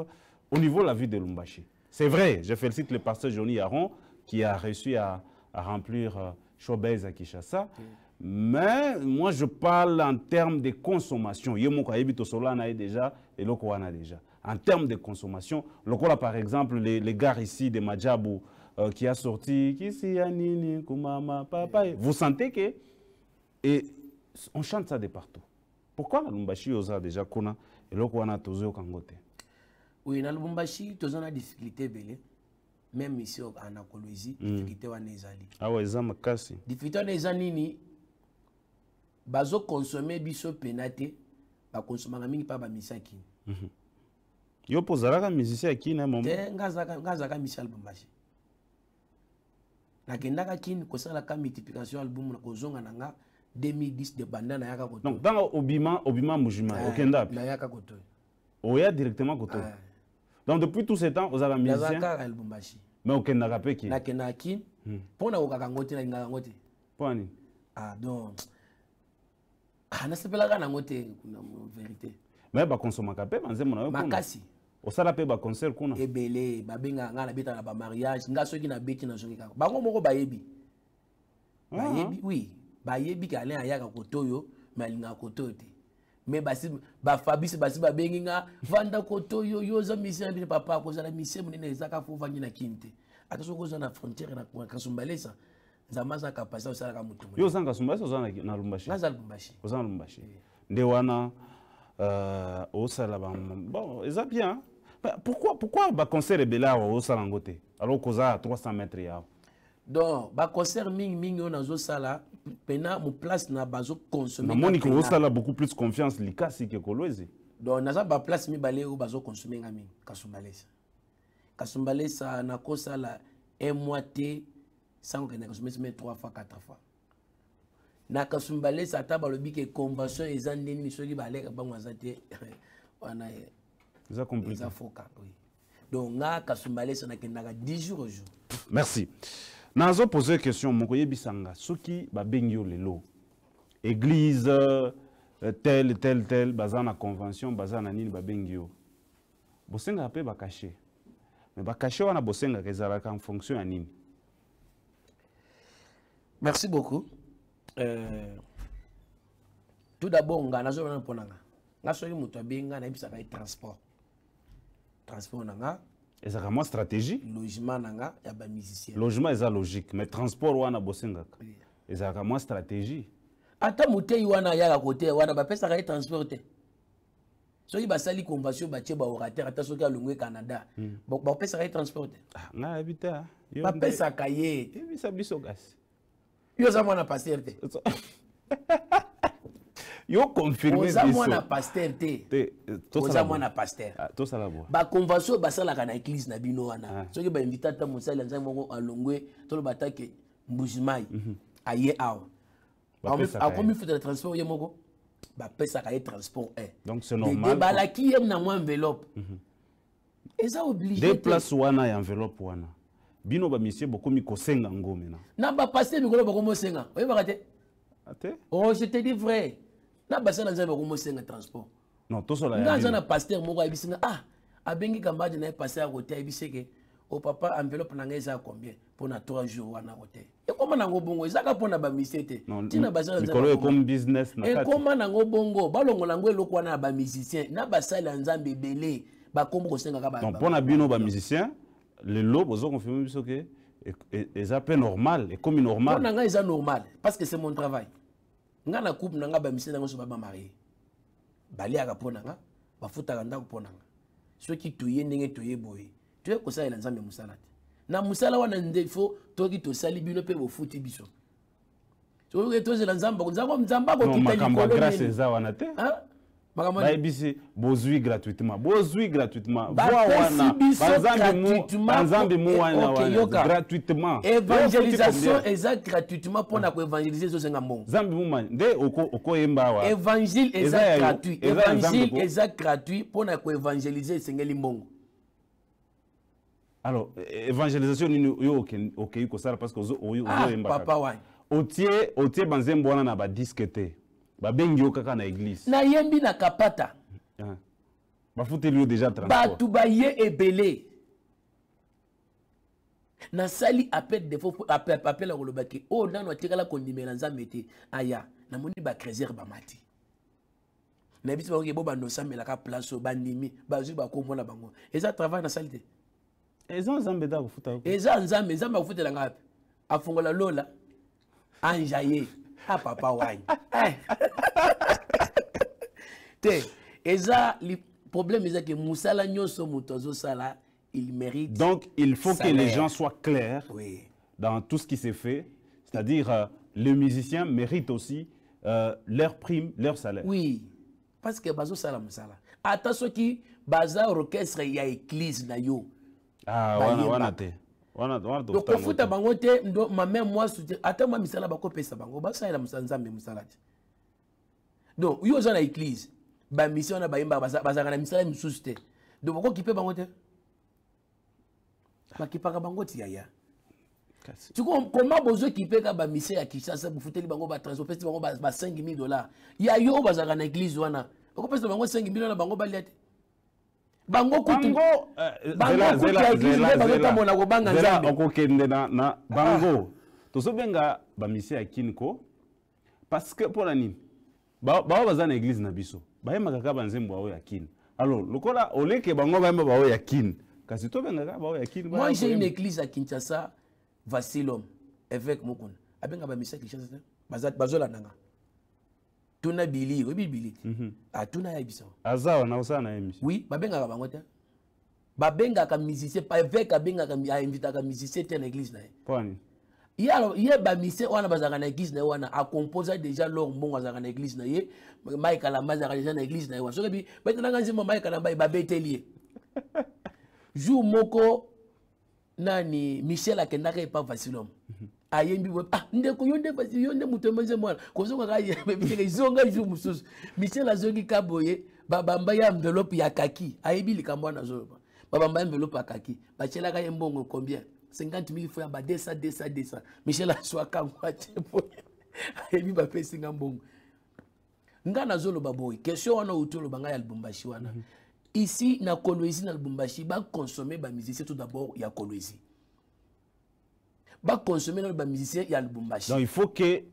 [SPEAKER 1] au niveau de la vie de Lumbashi. C'est vrai, je félicite le pasteur Johnny Aron qui a réussi à, remplir Chobeza euh, à Mais moi, je parle en termes de consommation. déjà et déjà. En termes de consommation, Lokola, par exemple, les, les gars ici de Majabu euh, qui a sorti Vous sentez que. Et on chante ça de partout. pourquoi na lubumbashi oza déjà kuna eloko wana tozoyoka yango te
[SPEAKER 2] oui na lubumbashi toza na difficulté ebele même ici en acologie mm. difficulté wana ezali
[SPEAKER 1] awa ah eza makasi
[SPEAKER 2] difficulté wana eza nini bazokonsome biso pena te bakonsomaka mingi mpa bamisi ya kini
[SPEAKER 1] mm -hmm. yo mpo ozalaka musicien ya kini te
[SPEAKER 2] nga azalaka michel bambashi nakendaka kini kosalaka multiplication album na kozonga na nga 2010 de banda nayaka koto donc ntango obima obima mujima ah, okenda wapi nayaka koto
[SPEAKER 1] oya directement koto ah. donc depuis tout ce temps ozalaka musicien kaka
[SPEAKER 2] lubumbashi mais okendaka mpe ki nakendaka kini hmm. mpo nakokaka yango te nalingaka yango te mpo anini ah donc ah, nasepelaka nango te na vérité mais bakonsomaka mpe banzembo na yo makasi osala mpe baconcert kuna ebele babengaka ngai nabetaka na bamariage nga soki nabeti nazongekaka bango moko bayebi bayebi oui bayebi kalain ayaka kote oyo me alingaka kote oyo te me basi bafabrice basi babengi nga vanda kote oyo yo oza misie na bino papa kozala misie monene ezaka fo vangi na kini te ata soki oza na frontiere na kasumbalesa nzambe aza na kapasité osalaka motu
[SPEAKER 1] yo oza na kasumbalesa oza na lumbashi naza lumbashi oza na lumbashi eh. nde wana euh, osala bon eza bien pourquoi pourquoi baconcert ebele awa osala yango te alors kozala 300 mètre yawa
[SPEAKER 2] donc baconcert mingimingi oyo nazosala pena place na
[SPEAKER 1] beaucoup plus confiance likasi ke kolwezi
[SPEAKER 2] donc place mi mi bazo kasumbalesa kasumbalesa nakosala un mois me 3 fois fois na kasumbalesa balobi ke convention eza nde nini soki a bango aza compris [LAUGHS] wana eh, eh, a foka oui donc na kasumbalesa 10 jours au jour
[SPEAKER 1] merci nazopose question moko yebisa nga soki babengi yo lelo église euh, tel tel tel baza na convention baza na nini babengi yo bosengaka mpe bakashe me bakashe wana bosengaka ezalaka
[SPEAKER 2] en fonction ya nini merci beaucoup euh, tout d'abord nga nazobana mpona nga nga soki moto abengi nga nayebisaka ye transport transport na nga
[SPEAKER 1] ezalaka mwa stratégie
[SPEAKER 2] logement na nga ya bamusicien logement
[SPEAKER 1] eza logique mais transport wana bosengaka ezalaka mwa stratégie
[SPEAKER 2] ata motei wana ayaka koteya wana bapesaka ye transport te soki basali convention batie baorateur ata soki alongwe canada hmm. bapesaka ye transport te ah, nga yabi te ah. bapesaka ye yebisa biso gasi yo oza mwana paster te [LAUGHS] yo confirmeoza mwana paster
[SPEAKER 1] te eh, oza mwana paster ah,
[SPEAKER 2] baconvention oyo basalaka na église na bino wana ah. soki bainvite ata mosali ya nzambe moko alongwe toloba atake mbuzimai mhm. aye awa akomi futa na transport ye moko bapesaka ye transport e balaki ye na mwa enveloppe mhm. eza obligé place
[SPEAKER 1] wana ya enveloppe wana bino bamisie bokomi kosenga ngo mena
[SPEAKER 2] na bapaster mikolo bakomi osenga oyebaka te te oh je te dis vrai na basa na nzambe akomosenga transport
[SPEAKER 1] nga aza na
[SPEAKER 2] paster moko ayebisi nga ah abengi kambadi na ye paster akote ayebisi eke o oh, papa enveloppe na ngai eza combien mpona 3 jours wana ako te ekoma nango bongo ezaka mpona bamisie te ntina baekoma nango bongo balongola yango eloko wana ya bamusicien na basali ya nzambe ebele bakomi kosengaka mpona
[SPEAKER 1] bino bamusicien lelo bozo konfirme biso ke e, e, eza mpe normal ekomi normal mpona
[SPEAKER 2] ngai eza normal parce que c'est mon travail nga na coupe na nga bamisie na nyonso babamarie baliaka mpo na nga bafutaka ndako mpo na nga soki toye ndenge toye boye toye kosalela nzambe mosala te na mosala wana ndefo toki tosali bino mpe bofuti biso soki tozela nzambe nzambe akokita likolo eza
[SPEAKER 1] wana te bayebisi bozwi gratuitement bozwi gratuitement voa wana banzambe mu wana wana gratuitement évangélisation
[SPEAKER 2] eza gratuitement mpona koévangéliser ezozenga mbongo zambe mu mani nde okoyemba awa évangile eza gratuit évangile eza gratuit mpona koévangéliser esengeli mbongo
[SPEAKER 1] alors évangélisation nini oyo okei kosala parce que ozoyemba ah, papa wani otie banzembo wana na badiske te babengi yo kaka na église
[SPEAKER 2] nayembi na kapata
[SPEAKER 1] ah. bafuteli yo déjà bato
[SPEAKER 2] baye ebele nasali appel defo appel ya koloba ke oyo oh, nano atikala kondimela nzambe te aya namoni bacrésere bamati na biso bakoki bo bando osamelaka place oyo bandimi bazwi bakombo na bango eza travail nasali te eza nzambe eza kofuta eza nzambe nzambe akofutelanga ape afongola lola anja ye Ah papa wanyi Et eh. ça, eza problème eza que mosala nyonso moto sala, il mérite donc il faut que les gens
[SPEAKER 1] soient clairs oui. dans tout ce qui s'est fait c'est-à-dire euh, les musiciens méritent aussi euh, leur prime leur salaire
[SPEAKER 2] oui parce que bazosala mosala ata qui, baza orchestre a église na
[SPEAKER 1] ah, wana, wana te tokofuta
[SPEAKER 2] bango te ndo mame mwa soutien ata mwa misala bakopesa bango basalela nzambe mosala te donc yo oza na église bamisio wana bayembaka bazalaka na misala misusu te donc bakokipe bango te bakipaka bango ti yaya tikokoma bozokipeka bamisio ya kinshasa bofuteli bango batrans opesi bango ba 5 000 dollars ya yo oyo bazalaka na église wana okopesa bango 5 000 wana bango balia te bango kutubazotambola eh, kobanga nzambe
[SPEAKER 1] okokende na bango ah. tozobenga bamisie ya kiniko parce que mpo na nini bao baza na eglize na biso bayembaka kaka banzembo oyo ya kine
[SPEAKER 2] alors lokola oleke bango bayemba baoyo ya kine kasi tobenga kaka baoyo ya kine moi j'ai une église ya kinshasa vasilom évêque mokuna abenga bamisie ya kinshasa te bazolandanga atuna biliri oyebi bili te mm -hmm. atuna ya biso aza wana osala na ye misio oui babengaka bango te babengaka musicien paveke abengaka ainvitaka musicien te na église na ye poni ye bamisien wana bazalaka na église na ye wana acomposa déjà lor mbongo azalaka na église na ye maikalamba azalaka déjà na église na ye wana soki ebi betananga nzembo maikalamba ye babeteli ye [LAUGHS] jour moko nani michel akendaka epa vasilome mhm. ayembi boye ah ndeko yo nde yo nde moto embonze mwana kozongaka ezonga [LAUGHS] jour mosusu michel azongi ka boye babamba ye enveloppe ya kaki ayebi likambo wana azoloba babamba ye enveloppe ya kaki batyelaka ye mbongo combien 50 mil fo ya ba 200 200 200 michel azwaka ngo atie boye [LAUGHS] ayebi bapesinga mbongo ngai nazoloba boye question wana otoloba ngai ya lubumbashi wana mhm. ici na kolwezi na lubumbashi bakonsome bamusicien tout d'abord ya kolwezi baconsomme nano bamusicien ya lubumbashi
[SPEAKER 1] il faut que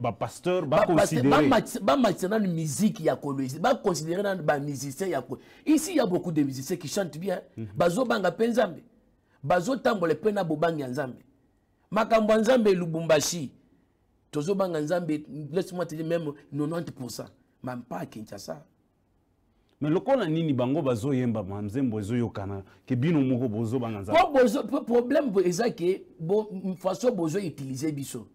[SPEAKER 1] bapasteur bamatisa
[SPEAKER 2] nano musique ya kolwezi baconsidere nano bamusicien ya ici ya beaucoup de musiciens qui chante bien mhm. bazobanga mpe nzambe bazotambola mpe na bobangi ya nzambe makambo ya nzambe elubumbashi tozobanga nzambe laisse moi te dire même 90 pourcent même pas à kinshasa me lokola nini
[SPEAKER 1] bango bazoyemba mamzembo ezoyokana ke bino moko bozobanga
[SPEAKER 2] nzambo problème eza ke façon bozoutilize biso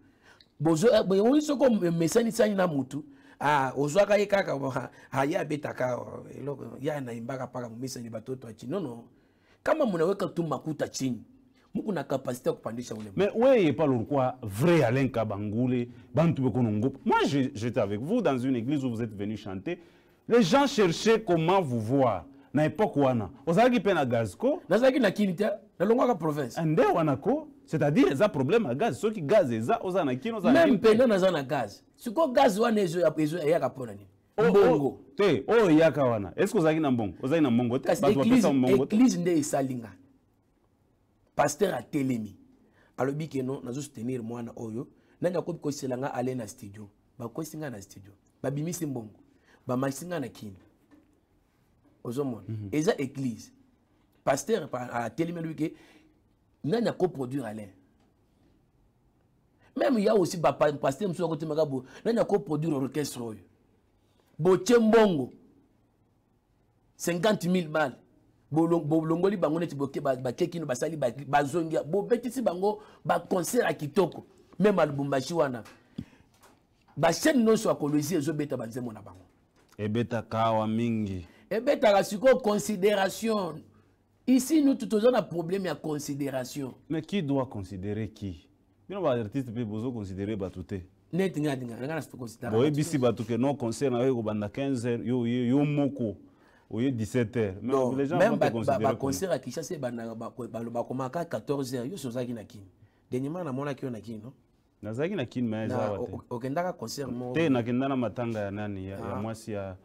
[SPEAKER 2] boyoi eh, soko mesanisani na motu ah, ozwaka ye kaka aye abetaka eh, eloko ye anaimbaka mpaka momesani batoto achini nono kama munaweka tu makuta chini muku na capacité ya kupandisha ule
[SPEAKER 1] mais weye pas lorkwa vrai alain kabangule bantu bekono ngopa moi j'étais avec vous dans une église où vous êtes venu chanter les gens cherchaient comment vous voir na époque wana ozalaki mpe na gaz ko nazalaki na kini te nalongwaka province nde wana
[SPEAKER 2] ko c'est-à-dire eza problème ya gaz soki gaz eza oza na kini même mpena naza na gaz sikoyo gaz wana eyaka mpona nini
[SPEAKER 1] oh, oh, mbongo te oyo oh, eyaka wana estce ozalaki na mbongo ozalaki na mbongo
[SPEAKER 2] teeglise nde esali nga paster atelemi alobi ke no nazosoutenir mwana oyo nani akoki koyisela nga ale na studio bakoyisi nga na studio babimisi mbongo bamakisi nga na kini ozomona mm -hmm. eza église paster atelemeli ke nani akoproduire alain même ya aussi bapaster mosusu akotemaka bo nani akoproduire orchestre oyo botie mbongo 50 000 bale bolongoli bango neti bake kino basali bazongia bobetisi bango baconcert ya kitoko meme a lubumbashi wana bachaine nyonso ya kolwezi ezobeta banzembo na bango ebetaka awa mingi ebetaka sikoyo considération ici nous toza na problème ya considération mais qui
[SPEAKER 1] doit considérer qui bino baartiste mpe bozo considérer bato te boyebisi bato ke non concert na yo ekobanda 15 heures yo oye yo moko oye 17 heures
[SPEAKER 2] ya kinshasa ebandaka balobaka komaka 14 heures yo sozalaki na kini dernièrement namonaki yo na kini non nazalaki na kinima pas te concert moko te nakenda
[SPEAKER 1] na matanga ya nani ya, ah. ya mwasi ya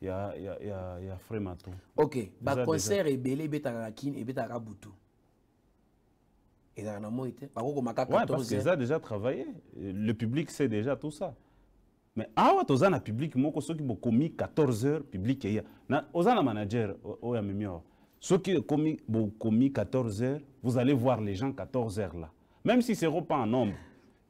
[SPEAKER 1] ya, ya, ya, ya fré mato h baconcert
[SPEAKER 2] ebele ebetaka na kine ebetaka butu ezalaka na moi te bakokomaka ouais, parce déjà
[SPEAKER 1] travaillé le public sait déjà tout ça mais awa toza na public moko soki commis 14 heures public y oza na manager oyo amemi awa soki bo komi 14 heures vous allez voir les gens 14 heures là même si c'est pas en nombre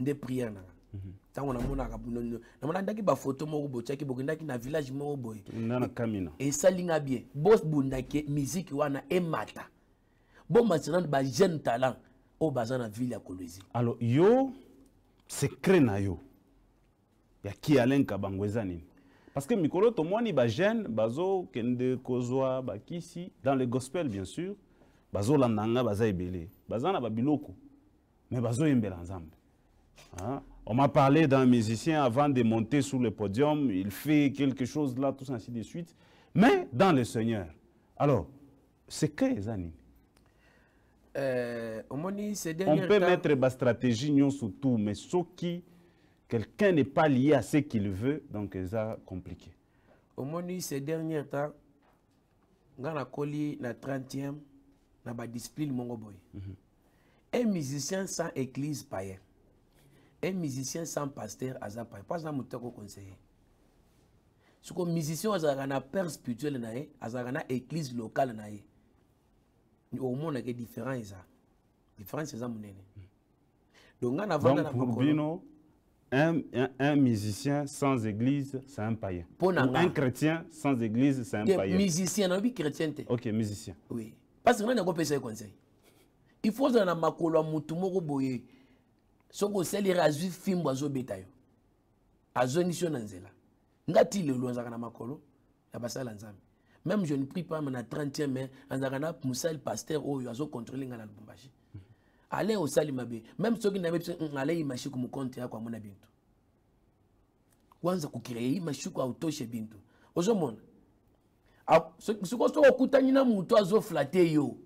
[SPEAKER 2] nde priere na nga mhm. ntango namonaka namona ndaki bafoto moko boye otyaki bokendaki na village moko boye e, esalinga bien bobundaki miziki wana emata bomatisa nano bajeune talent oyo baza na ville ya kolwezi
[SPEAKER 1] alors yo secret na yo ya kialain kabango eza nini parce que mikolo tomoni bajeune bazokende kozwa bakisi dans le gospel bien sûr bazolandanga baza ebele baza na babiloko me bazoyembela nzambe Hein? On m'a parlé d'un musicien avant de monter sur le podium, il fait quelque chose là, tout ainsi de suite. Mais dans le Seigneur. Alors, c'est que les
[SPEAKER 2] euh, On peut mettre
[SPEAKER 1] la stratégie non mais ce qui quelqu'un n'est pas lié à ce qu'il veut, donc ça compliqué.
[SPEAKER 2] Au moni ces derniers temps, dans la la 30e, dans la discipline mongoboy. Mhm. Un musicien sans église païenne un musicien sans pasteur aza Pas un mot que akokonseye sikoyo musicien oyo musicien na père spirituel na ye église locale na ye omonaka différent c'est différence eza monene donc nga Donc, pour bino
[SPEAKER 1] un, musicien sans église c'est un païen un chrétien sans église c'est un païen musicien
[SPEAKER 2] nalobi chrétien ok musicien oui parce que nani akopesa un conseil il faut que na makolo ya motu moko boye soki osaliri azwi fimbu azobeta yo azongisi yo na nzela nga ti lelo azalaka na makolo ya basala nzambe même je ne prie pas na 30e mai azalaka na mosali paster oyo azocontrole nga na lubumbashi ale osali mabe même soki na yebi biso mm, alei mashiku mokonte yako amona bintu wanza kokreye ye mashiku autoshe bintu ozomona sikoyo soki okutani na motu azoflate yo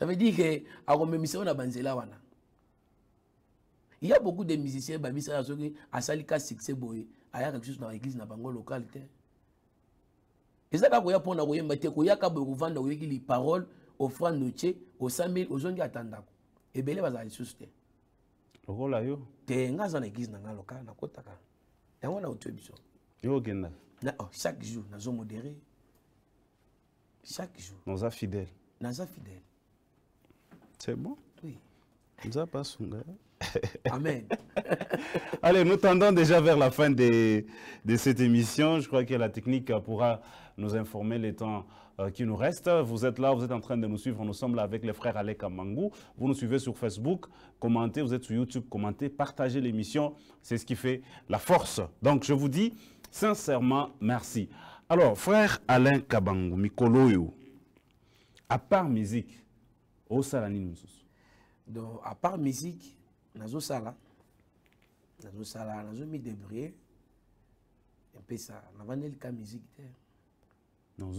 [SPEAKER 2] ça veut dire ke akomemisa yo na banzela wana il y a beaucoup de musiciens babisaka soki asalika succès boye ayaka lisusu na église na bango locale te eza kaka koya mpona koyemba te koyaka boye kovanda koyoki liparole ofrande otie osambeli ozongi ata ndako ebele bazala lisusu te lokola yo te nga aza na église na nga lokale nakotaka yango na otue biso yo okenda oh, chaque jour nazomodere chaque jour
[SPEAKER 1] noza fidèle
[SPEAKER 2] naza fidèle c'est bon oui nzapa
[SPEAKER 1] asunga Amen. [LAUGHS] Allez, nous tendons déjà vers la fin de cette émission. Je crois que la technique pourra nous informer les temps euh, qui nous restent. Vous êtes là, vous êtes en train de nous suivre. Nous sommes là avec les frères Alain Amangou. Vous nous suivez sur Facebook, commentez, vous êtes sur YouTube, commentez, partagez l'émission. C'est ce qui fait la force. Donc, je vous dis sincèrement merci. Alors, frère Alain Kabangou, Mikoloyo,
[SPEAKER 2] à part musique, au nous. Donc, à part musique, sala, Nazo Sala, Nazo mi navandeliaka musike te ça na nazo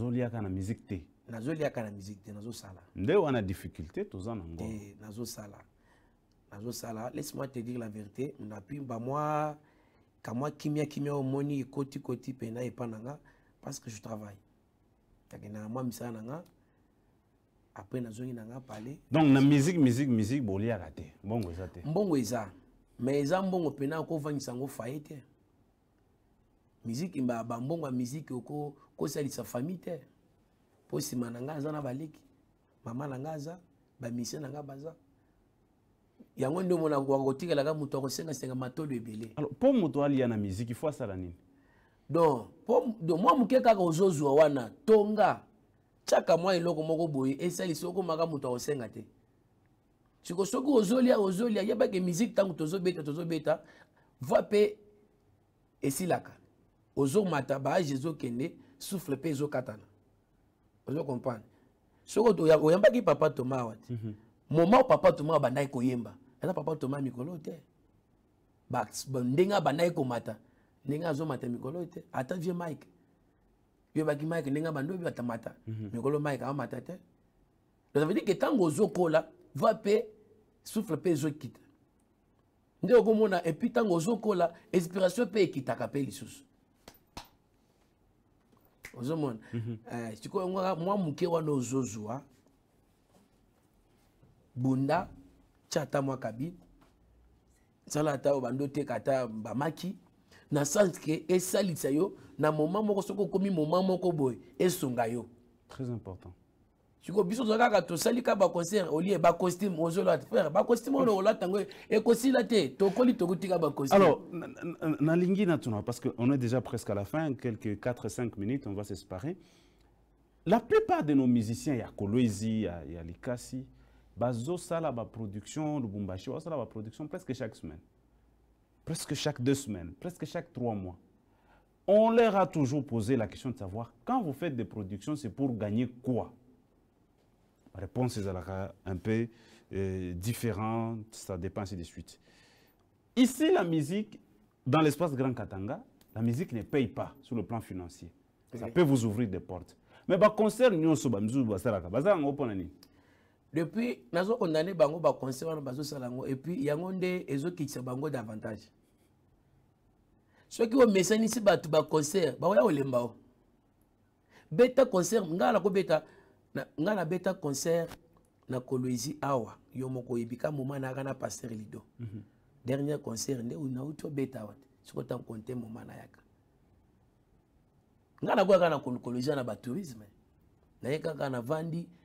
[SPEAKER 2] lia ka na té nazo sala nde wana difficulté toza eh, nazo sala, Nazo sala, laisse-moi te dire la vérité moi, ka moi kimia kimia omoni moni koti koti na parce que je travaille na après nazongi na nga pale
[SPEAKER 1] donc na musique musique musique boliaka te mbongo eza te
[SPEAKER 2] mbongo eza mais eza mbongo mpena okovangisa yango faye te musique bambongo ya musique okosalisa famille te mpo nsima na ngai aza na baleki mama na ngai aza bamisie na ngai baza yango nde omona wakotikelaka moto akosengasenga matolo ebele mpo moto alia na musique ifo asala nini don mwa moke kaka ozozwa wana tonga tiaka mwa eloko moko boye esalisi okomaka moto akosenga te siko soki ozolia ozolia yebake miziki ntango tozobeta tozobeta voi mpe esilaka ozomata baage ezokende souffle mpe ezokatana ozokomprendre soki oyambaki papa toma awa te mhm. moma o papa toma abandaki koyemba eza papa toma mikolo te ndenge abandaki komata ndenge azomata mikolo te ata vie mike yo ebaki mayeke ndenge bando oyebi batamata mhm. mikolo mayeke amamata te donc ça veut dire ke ntango ozokola va mpe souffle mpe ezokita nde okomona epuis ntango ozokola inspiration mpe ekitaka mpe lisusu ozomona mhm. eh, sikoyo ngo mwa moke wana ozozwa bunda tia ata mwa kabine nsala ata oyo bando oteka ata bamaki na sens ke esalisa yo na moment moko soko komi moment moko boy esunga yo
[SPEAKER 1] très important
[SPEAKER 2] tu ko biso ozwa kaka tosali ka baconcert olie bacostume ozolata frère bacostume e ko si la te tokoli ba bacostume alors
[SPEAKER 1] nalingi natuna parce qu'on est déjà presque à la fin quelques 4 5 minutes on va se séparer la plupart de nos musiciens il y a Koloizi, il y a likasi bazosala baproduction lubumbashi bazosala production presque chaque semaine presque chaque deux semaines, presque chaque trois mois, on leur a toujours posé la question de savoir quand vous faites des productions, c'est pour gagner quoi La réponse est un peu euh, différente, ça dépend ainsi des suites. Ici, la musique, dans l'espace Grand Katanga, la musique ne paye pas sur le plan financier. Ça peut vous ouvrir des portes. Mais bah concert
[SPEAKER 2] depuis nazokondane bango baconseil wana bazosala yango epuis yango nde ezokitisa bango davantage soki omesanisi bato baconcert baoya kolemba o beta concert ngai nakobeta ngai nabeta concert na kolwezi awa yo moko oyebi ka moma nayaka na paster lido mm -hmm. dernier concert nde nauti obeta awa te soki otankonte moma nayaka ngai nakoya kaka na kolwezi wana batouriste naye kaka navandi na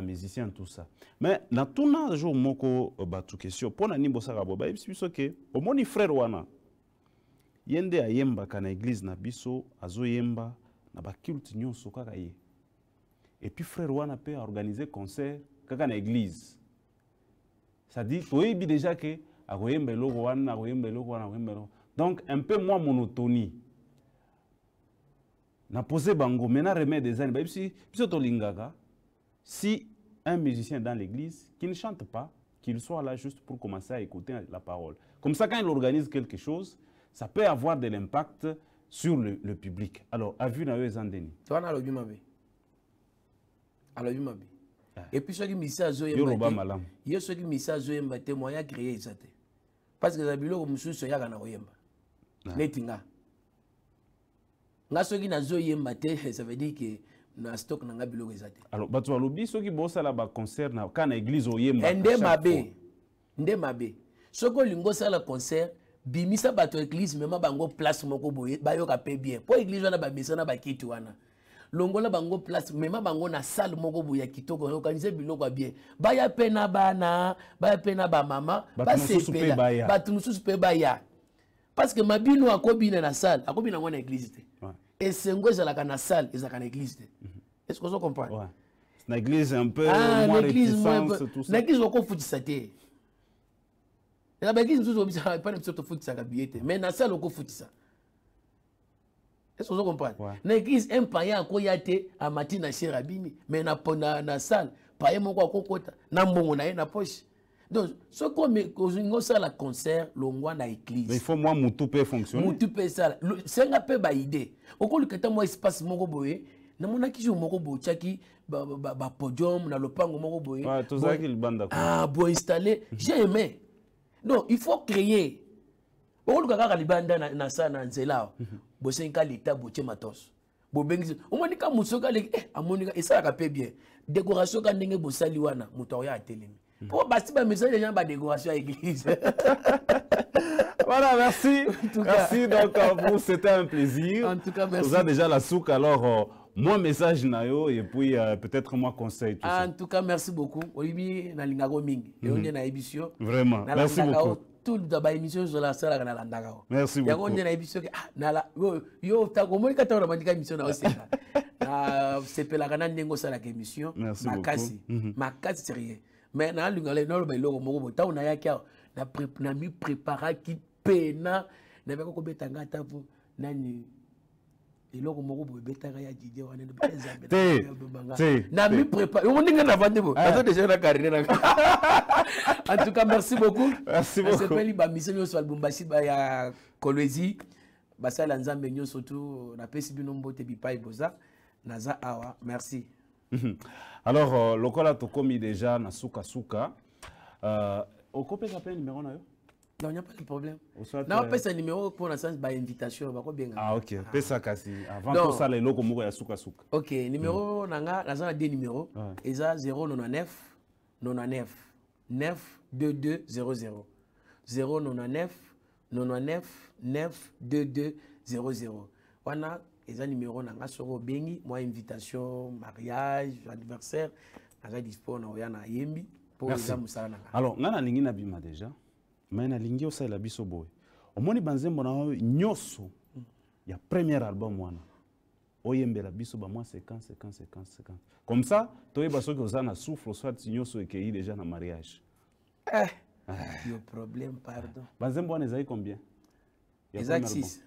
[SPEAKER 1] musicien tout ça mais na tuna jour moko tout question pona nimbo bosaka ba bayebisi biso ke moni frère wana yende a yemba na église na biso yemba na baculte nyonso kaka ye puis frère wana pe organiser concert kaka na dit toi toyebi déjà ah, a akoyemba eloko wana akoyemba belo wana a belo donc un peu moins monotonie na pose bango mena remède ezani bayebisi biso lingaga si un musicien dans l'église qui ne chante pas, qu'il soit là juste pour commencer à écouter la parole. Comme ça, quand il organise quelque chose, ça peut avoir de l'impact
[SPEAKER 2] sur le, public. Alors, à vie, na yo eza ndeni Et puis ceux qui mabe epuis soki misi azoyeba malamu ye qui misi azoyemba te mwa ya kreye eza ça. parce que eza biloko mosusu na koyemba neti ah. nga nga soki nazoyemba te ça veut dire que na stock na nga biloko eza te alors bato balobi soki bosala baconcert na ka na église oyemba eh, nde mabe nde mabe soki olingi osala concert bimisa bato ya église mema bango place moko boye bayoka mpe bien mpo église wana bamisa na bakiti wana longola bango place mema bango na sale moko boye ya kitoko organise biloko ya bien baya mpe na bana baya mpe na bamama basepela bato mosusu mpe baya parce que mabino akobina na sale akobina yango na église te ouais. esengo ezalaka na salle ezalaka na église te mhm. est ce que ozo comprendre
[SPEAKER 1] na église un peu ah, na église
[SPEAKER 2] okofutisa te na baeglise mosusu obisaka epai na biso tofutisaka bie te mais na salle okofutisa est ce que ozo comprendre na église un payen akoya te amati na shere abimi mais na salle paye moko akokota na mbongo na ye na poche donc soki olingi osala concert longwa na église ifo mwa
[SPEAKER 1] mutu mpe fonctionne
[SPEAKER 2] mutu mpe esala senga mpe baide okoluka ta mwa espace moko boye namonaki jour moko boye otyaki bapodium na lopango moko boye tozalaki libanda ah, boinstalle j'ai aimé donc il faut créer okoluka kaka libanda na sa na nzela awa bosengi ka leta botie matoso bobengisi omoni eh, ka motu soki aleki e amoni esalaka mpe bien décoration ka ndenge bosali wana moto akoya atelemi Oh, bah, si, bah, mais ça, les gens, à l'église. [LAUGHS] voilà, merci. Merci, donc, à vous, c'était un plaisir. En tout cas, merci. Vous avez déjà
[SPEAKER 1] la souk, alors, euh, moi, message, Nayo, et puis, euh, peut-être, moi, conseil, tout
[SPEAKER 2] ça. En tout cas, merci beaucoup. Olivier, na lingago ming. Mhm. Et on est na émission.
[SPEAKER 1] Vraiment, merci beaucoup.
[SPEAKER 2] Tout dans ma émission, je la sala na landagao.
[SPEAKER 1] Merci beaucoup. Yango, on est na
[SPEAKER 2] émission, ah, na la, yo, yo, ta, comment est-ce émission tu as revendiqué émission, na beaucoup. Merci na émission Merci me nalinga le naloba eloko moko bo ntango nayaki awa namipreparaki pena nabeka kobetanga ata po nani eloko moko boye betaka ya didie wana na miprépare yo ndenge navandi bo nazo ah. déjà na carrière nanga [LAUGHS] en tout cas merci beaucoup asepeli bamiso nyonso albumbashi ya kolwezi basala nzambe nyonso tu napesi bino mbote bipai boza naza awa merci
[SPEAKER 1] Mhm. alors euh, lokola tokomi déjà na sukasuka euh, okopesa
[SPEAKER 2] ça, numéro na yo non a pas de problème un euh, numéro la sans par invitation. ah,
[SPEAKER 1] ok ah. pesa kasi avant les ya souka.
[SPEAKER 2] ok numéro na nga de numéro 099 99 92200 099 99 92200 a. eza numéro na nga soko obengi mwa invitation mariage anniversaire naza dispo na oya na yembi mpo eza mosala na
[SPEAKER 1] nga alors nga nalingi nabima déjà me nalingi osalela biso boye omoni banzembo na oyo nyonso ya premier album wana oyembela biso bamwa 50 comme ça toyeba soki oza na souffle soit nyonso ekei déjà na mariage eh, eh.
[SPEAKER 2] yo problème pardon
[SPEAKER 1] banzembo wana ezali combien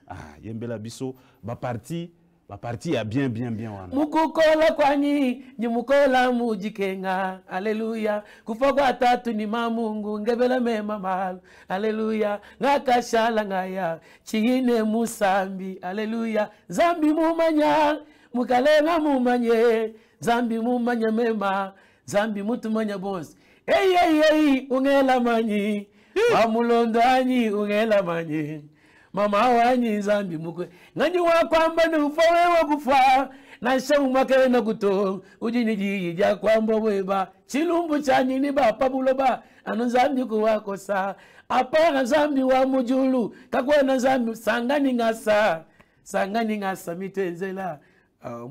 [SPEAKER 1] Ah, yembela biso baparti baparti ya bien bien bien wana
[SPEAKER 2] mukukola kwanyi ni mukola mujikenga aleluya kufa kwa tatu ni mamungu ngebela mema malo aleluya ngakashala ngaya chine musambi aleluya zambi mumanya mukalenga mumanye zambi mumanya mema zambi mutumanya bonse eyeyeyi ungela manyi bamulondanyi ungela manyi mama awo anyiza mbi mukwe nganyi wakwamba ni ufa wewe kufa na shangu mwakele na kuto ujini jiji ja kwamba weba chilumbu chanyi ni bapa buloba ano zambi kuwakosa apana zambi wa mujulu kakwe na zambi sangani ngasa sangani ngasa mitenzela Ah,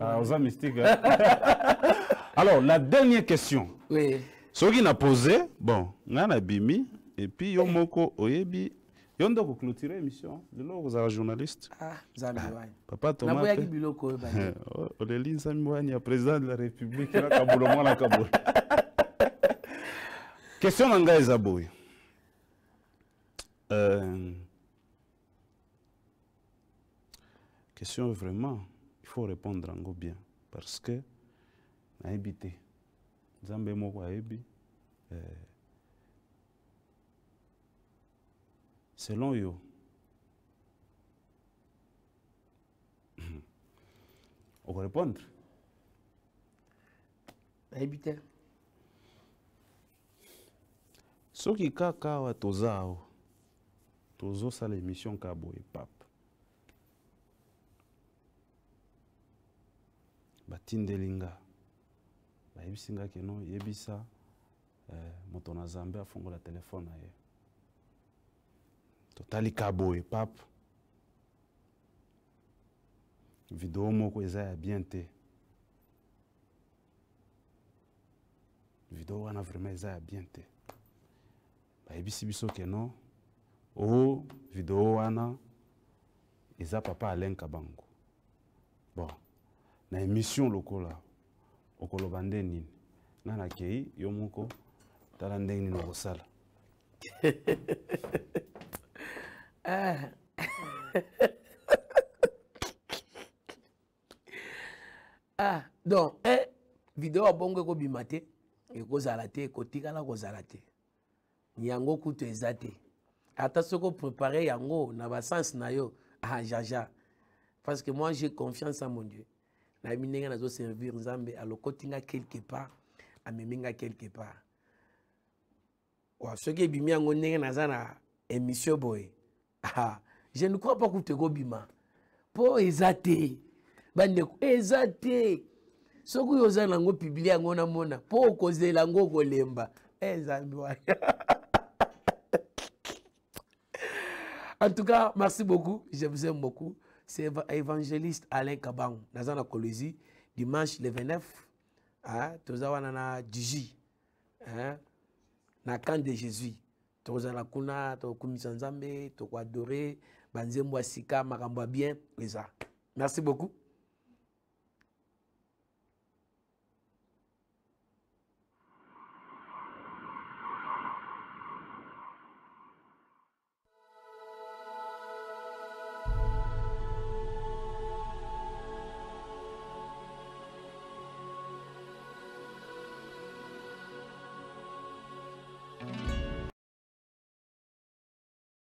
[SPEAKER 2] ah oza
[SPEAKER 1] mystique hein? [LAUGHS] alors la dernière question oui. soki na posé bon ngai na bimi epuis yo moko oyebi On doit conclure l'émission. émission nos journalistes.
[SPEAKER 2] journaliste ah, bah,
[SPEAKER 1] papa Thomas. tomaboyaki biloko oyo oleli [LAUGHS] oh, oh, nsami wani ya président de la république [LAUGHS] question na ngai euh, question vraiment il faut répondre yango bien parce que nayebi te nzambe moko euh, selon yo okorépondre
[SPEAKER 2] [CLEARS THROAT] nayebi te
[SPEAKER 1] soki kaka awa toza awa tozosala émission ka boye pape batindeli nga bayebisi nga keno yebisa eh, moto na zambe afungola telefone na ye totali ka boye pape video moko eza ya bien te video wana vraiment eza ya bien te bayebisi biso ke non o video wana eza papa alain kabango bon na émission lokola okoloba nde nini nana kei yo moko tala ndenge nini okosala
[SPEAKER 2] [LAUGHS] Ah. [LAUGHS] ah donc eh, video abongo ekobima te ekozala te ekotikala kozala te yango kutu eza te ata soki oprépare yango na basense na yo ajaja ah, parce que moi j'ai confiance en mon dieu nayebi ndenge nazoservir nzambe alokoti nga quelque part amemi nga quelque part soki ebimi yango ndenge naza na émission boye ah, je ne crois pas kutu ekobima mpo eza te bandeko eza te soki oyo oza nango piblie yango namona mpo okozela yango okolemba ezambi waya [LAUGHS] en tout cas merci beaucoup je vous aime beaucoup c'est évangéliste alain kabang naza na colosi dimanche le 29 toza wana na diji na camp de jésus kuna banzembo makambo bien merci beaucoup